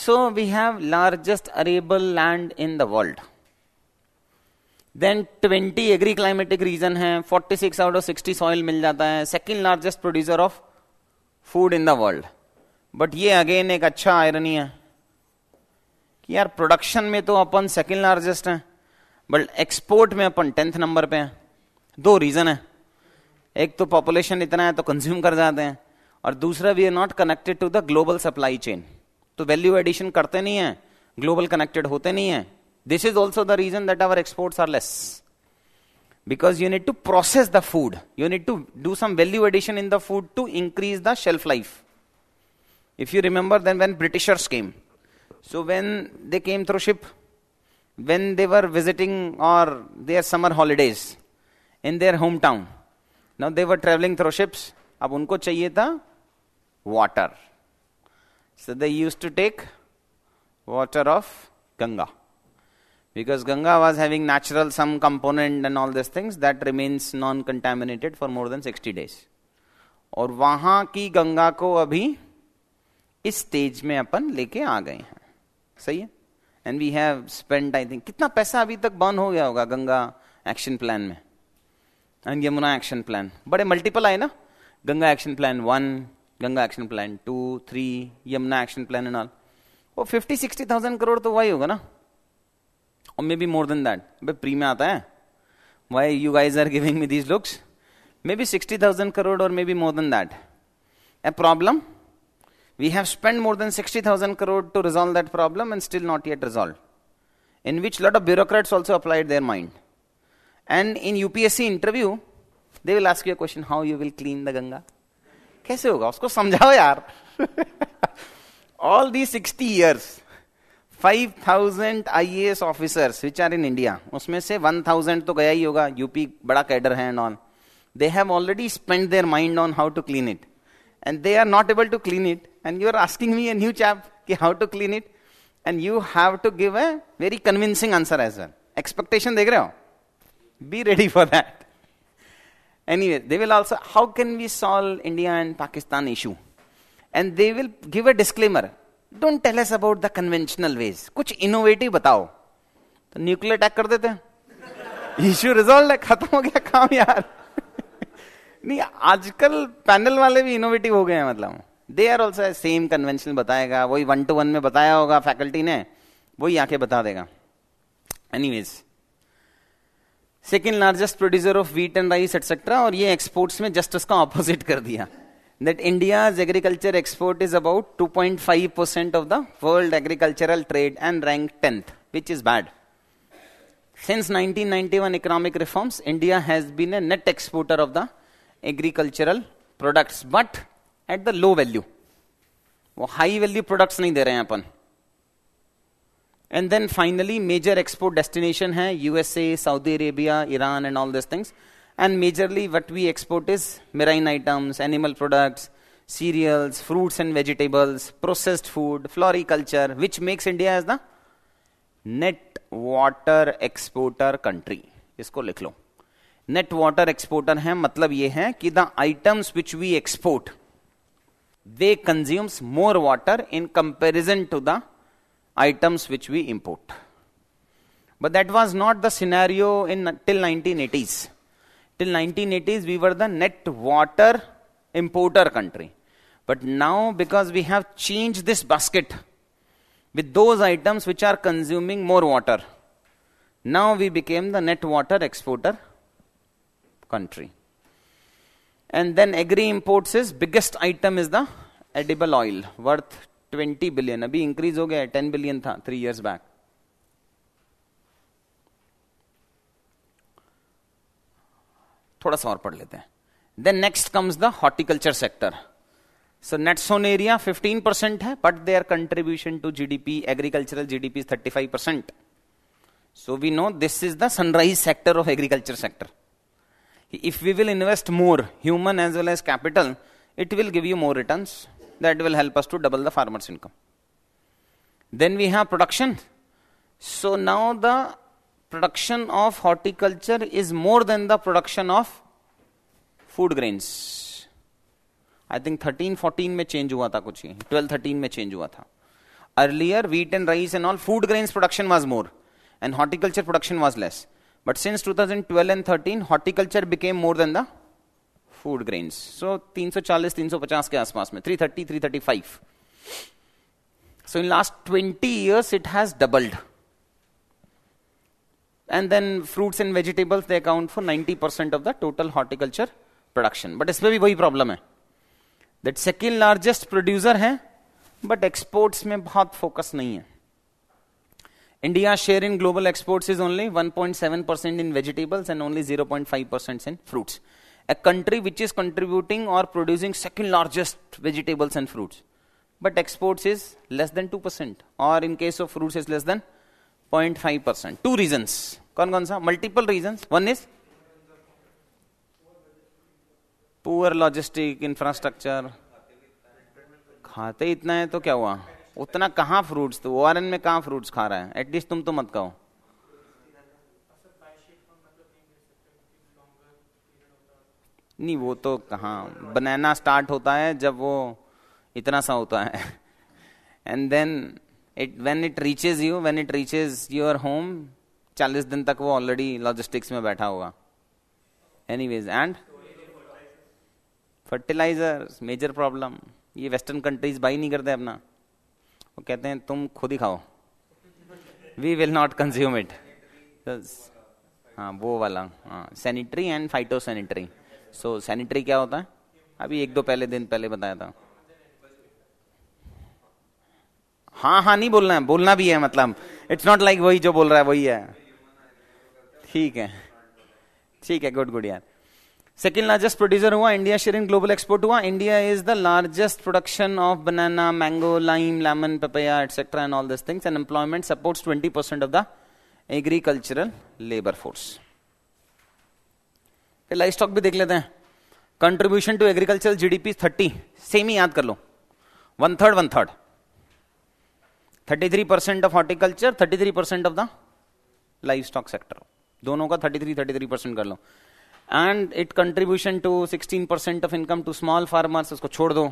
A: so we have largest arable land in the world then twenty agri climatic region है forty six out of sixty soil मिल जाता है second largest producer of food in the world but ये again एक अच्छा irony है कि यार प्रोडक्शन में तो अपन सेकेंड लार्जेस्ट हैं बट एक्सपोर्ट में अपन टेंथ नंबर पे हैं दो रीजन है एक तो पॉपुलेशन इतना है तो कंज्यूम कर जाते हैं और दूसरा we are not connected to the global supply chain तो वैल्यू एडिशन करते नहीं है ग्लोबल कनेक्टेड होते नहीं है this is also the reason that our export are less because you need to process the food you need to do some value addition in the food to increase the shelf life if you remember then when britishers came so when they came through ship when they were visiting और they are summer holidays in their home town now they were traveling through ships अब उनको चाहिए था water so they use to take water of Ganga because Ganga was having natural some component and all this things that remains non contaminated for more than sixty days और वहां की गंगा को अभी इस स्टेज में अपन लेके आ गए हैं सही है and we have spend I think कितना पैसा अभी तक बर्न हो गया होगा गंगा एक्शन प्लान में एंड यमुना एक्शन प्लान बड़े मल्टीपल आए ना Ganga action plan one Ganga action plan two three Yamuna action plan and all वो फिफ्टी सिक्सटी थाउजेंड करोड़ तो वही होगा ना और मे बी मोर देन दैट भाई प्री में आता है why you guys are giving me these looks may be sixty thousand crore और मे be more than that a problem we have spend more than sixty thousand crore to resolve that problem and still not yet resolve in which lot of bureaucrats also applied their mind and in UPSC interview they will ask you question how you will clean the Ganga कैसे होगा उसको समझाओ यार all the sixty years five thousand I S officers which are in India उसमें से one thousand तो गया ही होगा यूपी बड़ा कैडर है and all they have already spend their mind on how to clean it and they are not able to clean it and you are asking me a new chap कि how to clean it and you have to give a very convincing answer as well expectation देख रहे हो Be ready for that. Anyway, they will also, how can we solve India and Pakistan issue? And they will give a disclaimer. Don't tell us about the conventional ways. Kuch innovative batao. तो nuclear attack kar dete. हैं issue resolve है खत्म हो गया काम यार नहीं आजकल पैनल वाले भी इनोवेटिव हो गए हैं मतलब they are also same convention बताएगा वही वन टू वन में बताया होगा फैकल्टी ने वही आके बता देगा anyways second largest producer of wheat and rice etcetera और ये एक्सपोर्ट्स में जस्ट उसका ऑपोजिट कर दिया that India agriculture export is about two point five percent of the world agricultural trade and rank tenth which is bad since nineteen ninety one economic reform India has been a net exporter of the agricultural products but at the low value वो high value products नहीं दे रहे हैं अपन and then finally major export destination है USA Saudi Arabia Iran and all this things and majorly what we export is marine items animal products cereals fruits and vegetables processed food floriculture which makes India as the net water exporter country इसको लिख लो net water exporter है मतलब ये है कि the items which we export they consumes more water in comparison to the items which we import. But that was not the scenario in till 1980s. Till 1980s, we were the net water importer country. But now, because we have changed this basket with those items which are consuming more water, now we became the net water exporter country. And then agri imports is biggest item is the edible oil worth twenty billion अभी increase हो गया है ten billion था three years back थोड़ा सा और पढ़ लेते हैं then next comes the horticulture sector so net sown area fifteen percent है but their contribution to GDP agricultural GDP five percent so we know this is the sunrise sector of agriculture sector if we will invest more human as well as capital it will give you more return that will help us to double the farmer's income. Then we have production. So now the production of horticulture is more than the production of food grains. I think 13, 14 may change hua tha kuch 12, 13 may change hua tha. Earlier, wheat and rice and all food grains production was more and horticulture production was less. But since 2012 and 13, horticulture became more than the food grains so 340 350 के आसपास में 330 335 so in last 20 years it has doubled and then fruits and vegetables they account for 90% of the total horticulture production but इसमें भी वही problem है that second largest producer है but exports में बहुत फोकस नहीं है India share in global exports is only 1.7 percent in vegetables and only 0.5 percent in fruits a country which is contributing or producing second largest vegetables and fruits but exports is less than 2% or in case of fruits is less than 0.5% two reasons कौन कौन सा multiple reason one is poor logistic infrastructure खाते इतना है तो क्या हुआ उतना कहाँ फ्रूट्स तो ओ में कहाँ फ्रूट्स खा रहा है एटलीस्ट तुम तो मत खाओ नहीं वो तो कहाँ बनाना स्टार्ट होता है जब वो इतना सा होता है and then it when it reaches you when it reaches your home चालीस दिन तक वो ऑलरेडी लॉजिस्टिक्स में बैठा होगा wage and fertilizer major problem ये वेस्टर्न कंट्रीज बाई नहीं करते अपना वो कहते हैं तुम खुद ही खाओ we will not consume it हाँ वो वाला हाँ sanitary and phyto sanitary so so, sanitary क्या होता है अभी एक दो पहले दिन पहले बताया था हाँ हाँ नहीं बोलना है बोलना भी है मतलब इट्स नॉट लाइक वही जो बोल रहा है वही है ठीक है ठीक है गुड गुड यार सेकेंड लार्जेस्ट प्रोड्यूसर हुआ India share in global export हुआ India is the largest production of banana mango lime lemon papaya etcetera and all this things and employment supports twenty percent of the agricultural labour force फिर life stock भी देख लेते हैं contribution to agriculture GDP thirty same ही याद कर लो one third one third thirty three percent of horticulture thirty three percent of the life stock sector दोनों का thirty three thirty three percent कर लो and it contribution to sixteen percent of income to small farmers उसको छोड़ दो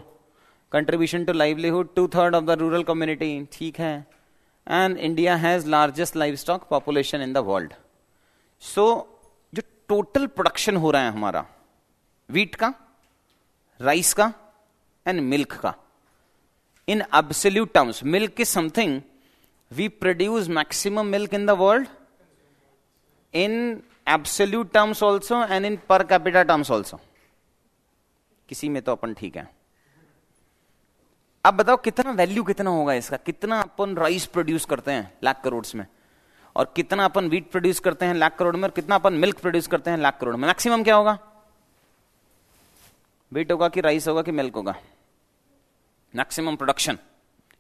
A: contribution to livelihood to third of the rural community ठीक है and India has largest live stock population in the world so total production हो रहा है हमारा wheat का राइस का एंड मिल्क का in absolute terms milk is something we produce maximum milk in the world in absolute terms also and in per capita terms also किसी में तो अपन ठीक है अब बताओ कितना वैल्यू कितना होगा इसका कितना अपन राइस प्रोड्यूस करते हैं लाख करोड़ में और कितना अपन वीट प्रोड्यूस करते हैं लाख करोड़ में और कितना अपन मिल्क प्रोड्यूस करते हैं लाख करोड़ में मैक्सिमम क्या होगा वीट होगा कि राइस होगा कि मिल्क होगा maximum production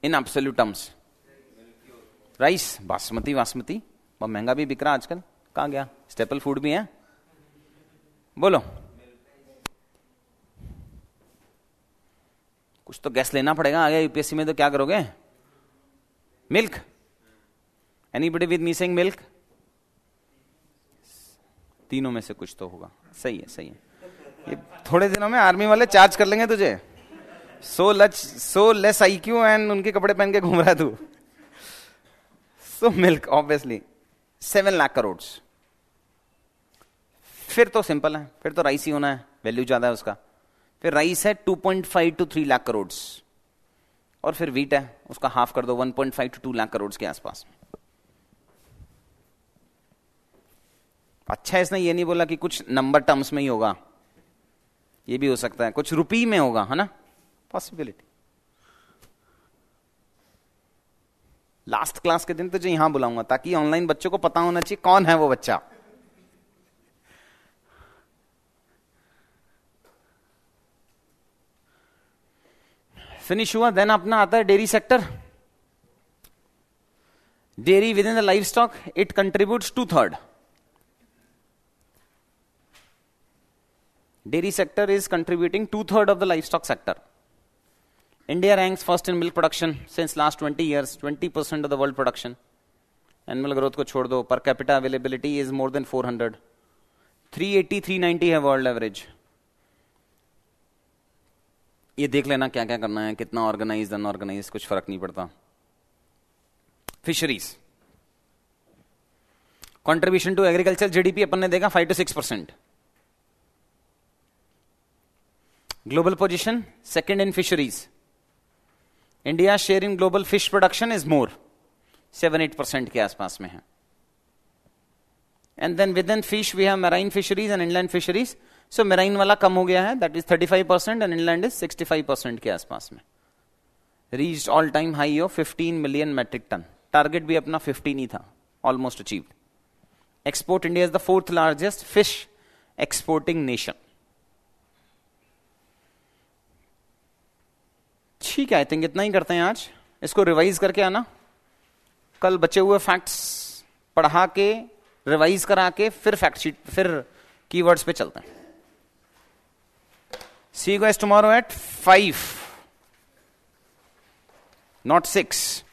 A: in absolute terms rice basmati basmati बहुत महंगा भी बिक रहा आजकल कहा गया स्टेपल फूड भी है बोलो कुछ तो गैस लेना पड़ेगा आगे यूपीएससी में तो क्या करोगे milk anybody with missing milk तीनों में से कुछ तो होगा सही है सही है ये थोड़े दिनों में आर्मी वाले चार्ज कर लेंगे तुझे सो लच so less I Q and उनके कपड़े पहन के घूम रहा तू so milk obviously seven lakh crore फिर तो सिंपल है फिर तो राइस ही होना है वैल्यू ज्यादा है उसका फिर राइस है two point five to three lakh crore और फिर वीट है उसका हाफ कर दो one point five to two lakh crore के आसपास अच्छा इसने ये नहीं बोला कि कुछ नंबर टर्म्स में ही होगा ये भी हो सकता है कुछ रुपी में होगा है ना पॉसिबिलिटी लास्ट क्लास के दिन तो जो यहां बुलाऊंगा ताकि ऑनलाइन बच्चों को पता होना चाहिए कौन है वो बच्चा फिनिश हुआ देन अपना आता है dairy sector dairy with in the life stock it contribute to third dairy sector is contributing two third of the livestock sector. India ranks first in milk production since last 20 years, 20% of the world production. Animal growth ko chhod do, per capita availability is more than 400. 380, 390 है world average. ये देख लेना क्या क्या करना है कितना organise unorganised कुछ फर्क नहीं पड़ता fisheries contribution to agriculture GDP अपन ने देखा five to six percent global position second in fisheries India share in global fish production is more seven eight percent के आसपास में है and then with in fish we have marine fisheries and inland fisheries so marine वाला कम हो गया है that is thirty five percent and inland is sixty five percent के आसपास में reach all time high of fifteen million metric ton target भी अपना फिफ्टीन ही था almost achieve export India is the fourth largest fish exporting nation ठीक है I think इतना ही करते हैं आज इसको रिवाइज करके आना कल बचे हुए फैक्ट्स पढ़ा के रिवाइज करा के फिर फैक्ट शीट फिर कीवर्ड्स पे चलते हैं सी गो एस tomorrow at five not six